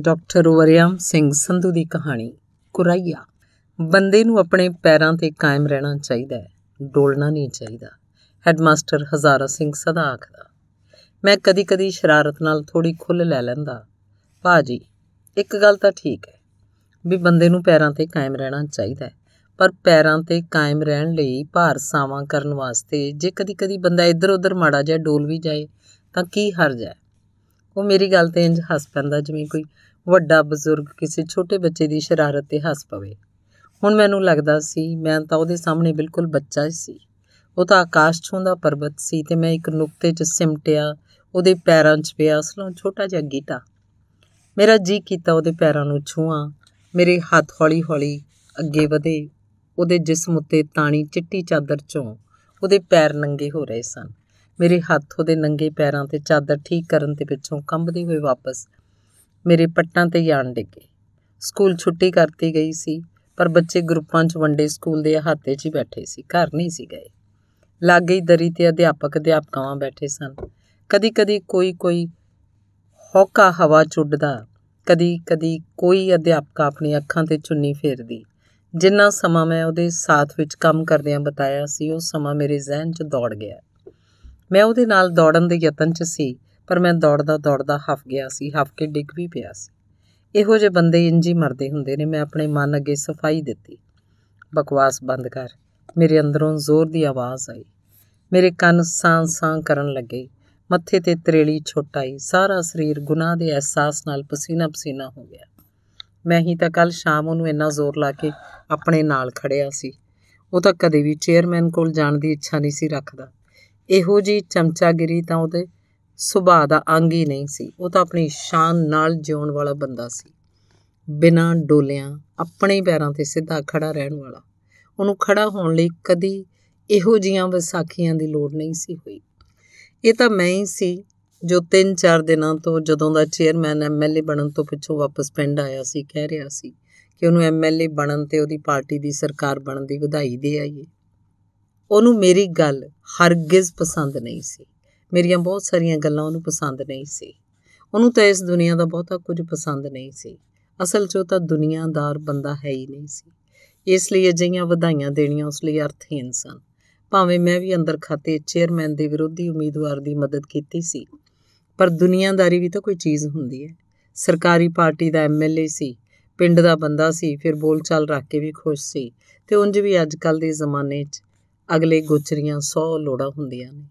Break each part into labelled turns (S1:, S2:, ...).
S1: doctor Waryam Singh Sandhu ਦੀ ਕਹਾਣੀ ਕੁਰਾਈਆ ਬੰਦੇ ਨੂੰ ਆਪਣੇ ਪੈਰਾਂ ਤੇ ਕਾਇਮ ਰਹਿਣਾ ਚਾਹੀਦਾ ਹੈ ਡੋਲਣਾ ਨਹੀਂ ਚਾਹੀਦਾ ਹੈਡਮਾਸਟਰ ਹਜ਼ਾਰਾ ਸਿੰਘ ਸਦਾ ਆਖਦਾ ਮੈਂ ਕਦੀ-ਕਦੀ ਸ਼ਰਾਰਤ ਨਾਲ ਥੋੜੀ ਖੁੱਲ ਲੈ ਲੈਂਦਾ ਬਾਜੀ ਇੱਕ ਗੱਲ ਤਾਂ ਠੀਕ ਹੈ ਵੀ ਬੰਦੇ ਨੂੰ ਪੈਰਾਂ ਤੇ ਕਾਇਮ ਰਹਿਣਾ ਚਾਹੀਦਾ ਹੈ ਪਰ ਪੈਰਾਂ ਤੇ ਕਾਇਮ ਰਹਿਣ ਲਈ ਭਾਰ ਸਾਵਾਂ ਕਰਨ ਵਾਸਤੇ ਜੇ ਕਦੀ-ਕਦੀ ਬੰਦਾ ਇੱਧਰ-ਉੱਧਰ ਮਾੜਾ ਜਿਹਾ ਡੋਲ ਵੀ ਜਾਏ ਤਾਂ ਕੀ ਹਰਜ ਹੈ ਉਹ ਮੇਰੀ ਗੱਲ ਤੇ ਇੰਜ ਹੱਸ ਪੈਂਦਾ ਜਿਵੇਂ ਕੋਈ ਵੱਡਾ ਬਜ਼ੁਰਗ ਕਿਸੇ ਛੋਟੇ ਬੱਚੇ ਦੀ ਸ਼ਰਾਰਤ ਤੇ ਹੱਸ ਪਵੇ ਹੁਣ ਮੈਨੂੰ ਲੱਗਦਾ ਸੀ ਮੈਂ ਤਾਂ ਉਹਦੇ ਸਾਹਮਣੇ ਬਿਲਕੁਲ ਬੱਚਾ ਹੀ ਸੀ ਉਹ ਤਾਂ ਆਕਾਸ਼ ਦਾ ਪਰਬਤ ਸੀ ਤੇ ਮੈਂ ਇੱਕ ਨੁਕਤੇ 'ਚ ਸਿਮਟਿਆ ਉਹਦੇ ਪੈਰਾਂ 'ਚ ਪਿਆ ਅਸਲੋਂ ਛੋਟਾ ਜਿਹਾ ਗੀਟਾ ਮੇਰਾ ਜੀ ਕੀਤਾ ਉਹਦੇ ਪੈਰਾਂ ਨੂੰ ਛੂਆਂ ਮੇਰੇ ਹੱਥ ਹੌਲੀ-ਹੌਲੀ ਅੱਗੇ ਵਧੇ ਉਹਦੇ ਜਿਸਮ ਉੱਤੇ ਤਾਣੀ ਚਿੱਟੀ ਚਾਦਰ 'ਚੋਂ ਉਹਦੇ ਪੈਰ ਨੰਗੇ ਹੋ ਰਹੇ ਸਨ ਮੇਰੇ ਹੱਥ ਉਹਦੇ ਨੰਗੇ ਪੈਰਾਂ ਤੇ ਚਾਦਰ ਠੀਕ ਕਰਨ ਤੇ ਪਿੱਛੋਂ ਕੰਬਦੇ ਹੋਏ ਵਾਪਸ ਮੇਰੇ ਪੱਟਾਂ ਤੇ ਜਾਣ ਡਿੱਗੇ ਸਕੂਲ ਛੁੱਟੀ ਕਰਤੀ ਗਈ ਸੀ ਪਰ ਬੱਚੇ ਗਰੁੱਪਾਂ 'ਚ ਵੰਡੇ ਸਕੂਲ ਦੇ ਅਹਾਤੇ 'ਚ ਹੀ ਬੈਠੇ ਸੀ ਘਰ ਨਹੀਂ ਸੀ ਗਏ ਲੱਗੇ ਹੀ ਦਰੀ ਤੇ ਅਧਿਆਪਕ ਅਧਿਆਪਕਾਂ ਬੈਠੇ ਸਨ ਕਦੀ-ਕਦੀ ਕੋਈ-ਕੋਈ ਹੌਕਾ ਹਵਾ ਚੁੱਡਦਾ ਕਦੀ-ਕਦੀ ਕੋਈ ਅਧਿਆਪਕ ਆਪਣੀ ਅੱਖਾਂ ਤੇ ਚੁੰਨੀ ਫੇਰਦੀ ਜਿੰਨਾ ਸਮਾਂ ਮੈਂ ਉਹਦੇ ਸਾਥ ਵਿੱਚ ਕੰਮ ਕਰਦਿਆਂ ਬਤਾਇਆ ਸੀ ਉਹ ਸਮਾਂ ਮੇਰੇ ਜ਼ਿਹਨ 'ਚ ਦੌੜ ਗਿਆ ਮੈਂ ਉਹਦੇ ਨਾਲ ਦੌੜਨ ਦੇ ਯਤਨ 'ਚ ਸੀ ਪਰ ਮੈਂ ਦੌੜਦਾ ਦੌੜਦਾ ਹਫ ਗਿਆ ਸੀ ਹਫ ਕੇ ਡਿੱਗ ਵੀ ਪਿਆ ਸੀ ਇਹੋ ਜਿਹੇ ਬੰਦੇ ਇੰਜ ਹੀ ਮਰਦੇ ਹੁੰਦੇ ਨੇ ਮੈਂ ਆਪਣੇ ਮਨ ਅੱਗੇ ਸਫਾਈ ਦਿੱਤੀ ਬਕਵਾਸ ਬੰਦ ਕਰ ਮੇਰੇ ਅੰਦਰੋਂ ਜ਼ੋਰ ਦੀ ਆਵਾਜ਼ ਆਈ ਮੇਰੇ ਕੰਨ ਸਾਂ-ਸਾਂ ਕਰਨ ਲੱਗੇ ਮੱਥੇ ਤੇ ਤਰੇਲੀ ਛੋਟਾਈ ਸਾਰਾ ਸਰੀਰ ਗੁਨਾਹ ਦੇ ਅਹਿਸਾਸ ਨਾਲ ਪਸੀਨਾ-ਪਸੀਨਾ ਹੋ ਗਿਆ ਮੈਂ ਹੀ ਤਾਂ ਕੱਲ ਸ਼ਾਮ ਉਹਨੂੰ ਇੰਨਾ ਜ਼ੋਰ ਲਾ ਕੇ ਆਪਣੇ ਨਾਲ ਖੜਿਆ ਸੀ ਉਹ ਤਾਂ ਕਦੇ ਵੀ ਚੇਅਰਮੈਨ ਕੋਲ ਜਾਣ ਦੀ ਇੱਛਾ ਨਹੀਂ ਸੀ ਰੱਖਦਾ ਇਹੋ ਜੀ ਚਮਚਾਗਿਰੀ ਤਾਂ ਉਹਦੇ ਸੁਭਾਅ ਦਾ ਅੰਗ ਹੀ ਨਹੀਂ ਸੀ ਉਹ ਤਾਂ ਆਪਣੀ ਸ਼ਾਨ ਨਾਲ ਜਿਉਣ ਵਾਲਾ ਬੰਦਾ ਸੀ ਬਿਨਾਂ ਡੋਲਿਆਂ ਆਪਣੇ ਪੈਰਾਂ ਤੇ ਸਿੱਧਾ ਖੜਾ ਰਹਿਣ ਵਾਲਾ ਉਹਨੂੰ ਖੜਾ ਹੋਣ ਲਈ ਕਦੀ ਇਹੋ ਜੀਆਂ ਵਿਸਾਖੀਆਂ ਦੀ ਲੋੜ ਨਹੀਂ ਸੀ ਹੋਈ ਇਹ ਤਾਂ ਮੈਂ ਹੀ ਸੀ ਜੋ 3-4 ਦਿਨਾਂ ਤੋਂ ਜਦੋਂ ਦਾ ਚੇਅਰਮੈਨ ਐਮਐਲਏ ਬਣਨ ਤੋਂ ਪਿੱਛੋਂ ਵਾਪਸ ਪਿੰਡ ਆਇਆ ਸੀ ਕਹਿ ਰਿਹਾ ਸੀ ਕਿ ਉਹਨੂੰ ਐਮਐਲਏ ਬਣਨ ਤੇ ਉਹਦੀ ਪਾਰਟੀ ਦੀ ਸਰਕਾਰ ਬਣਨ ਦੀ ਵਧਾਈ ਦੇ ਆਈਏ ਉਹਨੂੰ ਮੇਰੀ ਗੱਲ ਹਰਗਿਜ਼ ਪਸੰਦ ਨਹੀਂ ਸੀ ਮੇਰੀਆਂ ਬਹੁਤ ਸਾਰੀਆਂ ਗੱਲਾਂ ਉਹਨੂੰ ਪਸੰਦ ਨਹੀਂ ਸੀ ਉਹਨੂੰ ਤਾਂ ਇਸ ਦੁਨੀਆ ਦਾ ਬਹੁਤਾ ਕੁਝ ਪਸੰਦ ਨਹੀਂ ਸੀ ਅਸਲ 'ਚ ਉਹ ਤਾਂ ਦੁਨੀਆਦਾਰ ਬੰਦਾ ਹੈ ਹੀ ਨਹੀਂ ਸੀ ਇਸ ਲਈ ਅਜਿਹੀਆਂ ਵਧਾਈਆਂ ਦੇਣੀਆਂ ਉਸ ਲਈ ਅਰਥਹੀਨ ਸਨ ਭਾਵੇਂ ਮੈਂ ਵੀ ਅੰਦਰ ਖਾਤੇ ਚੇਅਰਮੈਨ ਦੇ ਵਿਰੋਧੀ ਉਮੀਦਵਾਰ ਦੀ ਮਦਦ ਕੀਤੀ ਸੀ ਪਰ ਦੁਨੀਆਦਾਰੀ ਵੀ ਤਾਂ ਕੋਈ ਚੀਜ਼ ਹੁੰਦੀ ਹੈ ਸਰਕਾਰੀ ਪਾਰਟੀ ਦਾ ਐਮਐਲਏ ਸੀ ਪਿੰਡ ਦਾ ਬੰਦਾ ਸੀ ਫਿਰ ਬੋਲਚਾਲ ਰੱਖ ਕੇ ਵੀ ਖੁਸ਼ ਸੀ ਤੇ ਉਂਝ ਵੀ ਅੱਜ ਕੱਲ ਦੇ ਜ਼ਮਾਨੇ 'ਚ ਅਗਲੇ ਗੋਚਰੀਆਂ ਸੌ ਲੋੜਾਂ ਹੁੰਦੀਆਂ ਨੇ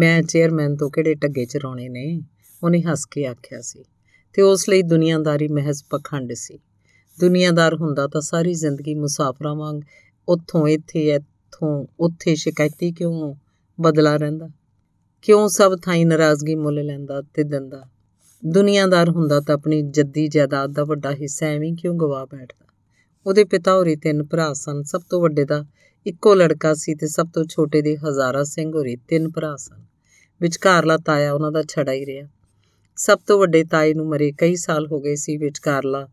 S1: ਮੈਂ ਚੇਅਰਮੈਨ ਤੋਂ ਕਿਹੜੇ ਟੱਗੇ ਚਰਾਉਣੇ ਨੇ ਉਹਨੇ ਹੱਸ ਕੇ ਆਖਿਆ ਸੀ ਤੇ ਉਸ ਲਈ ਦੁਨੀਆਦਾਰੀ ਮਹਿਜ਼ ਪਖੰਡ ਸੀ ਦੁਨੀਆਦਾਰ ਹੁੰਦਾ ਤਾਂ ਸਾਰੀ ਜ਼ਿੰਦਗੀ ਮੁਸਾਫਰਾਂ ਵਾਂਗ ਉੱਥੋਂ ਇੱਥੇ ਇੱਥੋਂ ਉੱਥੇ ਸ਼ਿਕਾਇਤੀ ਕਿਉਂ ਬਦਲਾ ਰਹਿੰਦਾ ਕਿਉਂ ਸਭ ਥਾਈ ਨਾਰਾਜ਼ਗੀ ਮੁੱਲ ਲੈਂਦਾ ਤੇ ਦਿੰਦਾ ਦੁਨੀਆਦਾਰ ਹੁੰਦਾ ਤਾਂ ਆਪਣੀ ਜੱਦੀ ਜਾਇਦਾਦ ਦਾ ਵੱਡਾ ਹਿੱਸਾ ਐਵੇਂ ਕਿਉਂ ਗਵਾ ਬੈਠਦਾ ਉਹਦੇ ਪਿਤਾ ਹੋਰੀ ਤਿੰਨ ਭਰਾ ਸਨ ਸਭ ਤੋਂ ਵੱਡੇ ਦਾ ਇੱਕੋ ਲੜਕਾ ਸੀ ਤੇ ਸਭ ਤੋਂ ਛੋਟੇ ਦੇ ਹਜ਼ਾਰਾ ਸਿੰਘ ਹੋਰੇ ਤਿੰਨ ਭਰਾ ਸਨ ਵਿਚਕਾਰਲਾ ਤਾਇਆ ਉਹਨਾਂ ਦਾ ਛੜਾ ਹੀ ਰਿਹਾ ਸਭ ਤੋਂ ਵੱਡੇ ਤਾਏ ਨੂੰ ਮਰੇ ਕਈ ਸਾਲ ਹੋ ਗਏ ਸੀ ਵਿਚਕਾਰਲਾ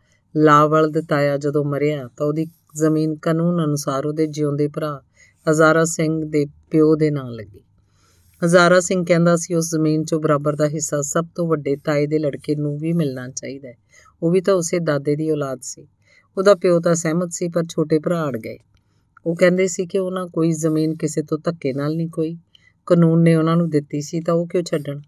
S1: ਲਾਵਲਦ ਤਾਇਆ ਜਦੋਂ ਮਰਿਆ ਤਾਂ ਉਹਦੀ ਜ਼ਮੀਨ ਕਾਨੂੰਨ ਅਨੁਸਾਰ ਉਹਦੇ ਜਿਉਂਦੇ ਭਰਾ ਹਜ਼ਾਰਾ ਸਿੰਘ ਦੇ ਪਿਓ ਦੇ ਨਾਂ ਲੱਗੀ ਹਜ਼ਾਰਾ ਸਿੰਘ ਕਹਿੰਦਾ ਸੀ ਉਸ ਜ਼ਮੀਨ 'ਚੋਂ ਬਰਾਬਰ ਦਾ ਹਿੱਸਾ ਸਭ ਤੋਂ ਵੱਡੇ ਤਾਏ ਦੇ ਲੜਕੇ ਨੂੰ ਵੀ ਮਿਲਣਾ ਚਾਹੀਦਾ ਉਹ ਵੀ ਤਾਂ ਉਸੇ ਦਾਦੇ ਦੀ ਔਲਾਦ ਸੀ ਉਹਦਾ ਪਿਓ ਤਾਂ ਸਹਿਮਤ ਸੀ ਪਰ ਛੋਟੇ ਭਰਾ ਅੜ ਗਏ ਉਹ ਕਹਿੰਦੇ ਸੀ ਕਿ ਉਹਨਾਂ ਕੋਈ ਜ਼ਮੀਨ ਕਿਸੇ ਤੋਂ ਧੱਕੇ ਨਾਲ ਨਹੀਂ ਕੋਈ ਕਾਨੂੰਨ ਨੇ ਉਹਨਾਂ ਨੂੰ ਦਿੱਤੀ ਸੀ ਤਾਂ ਉਹ ਕਿਉਂ ਛੱਡਣ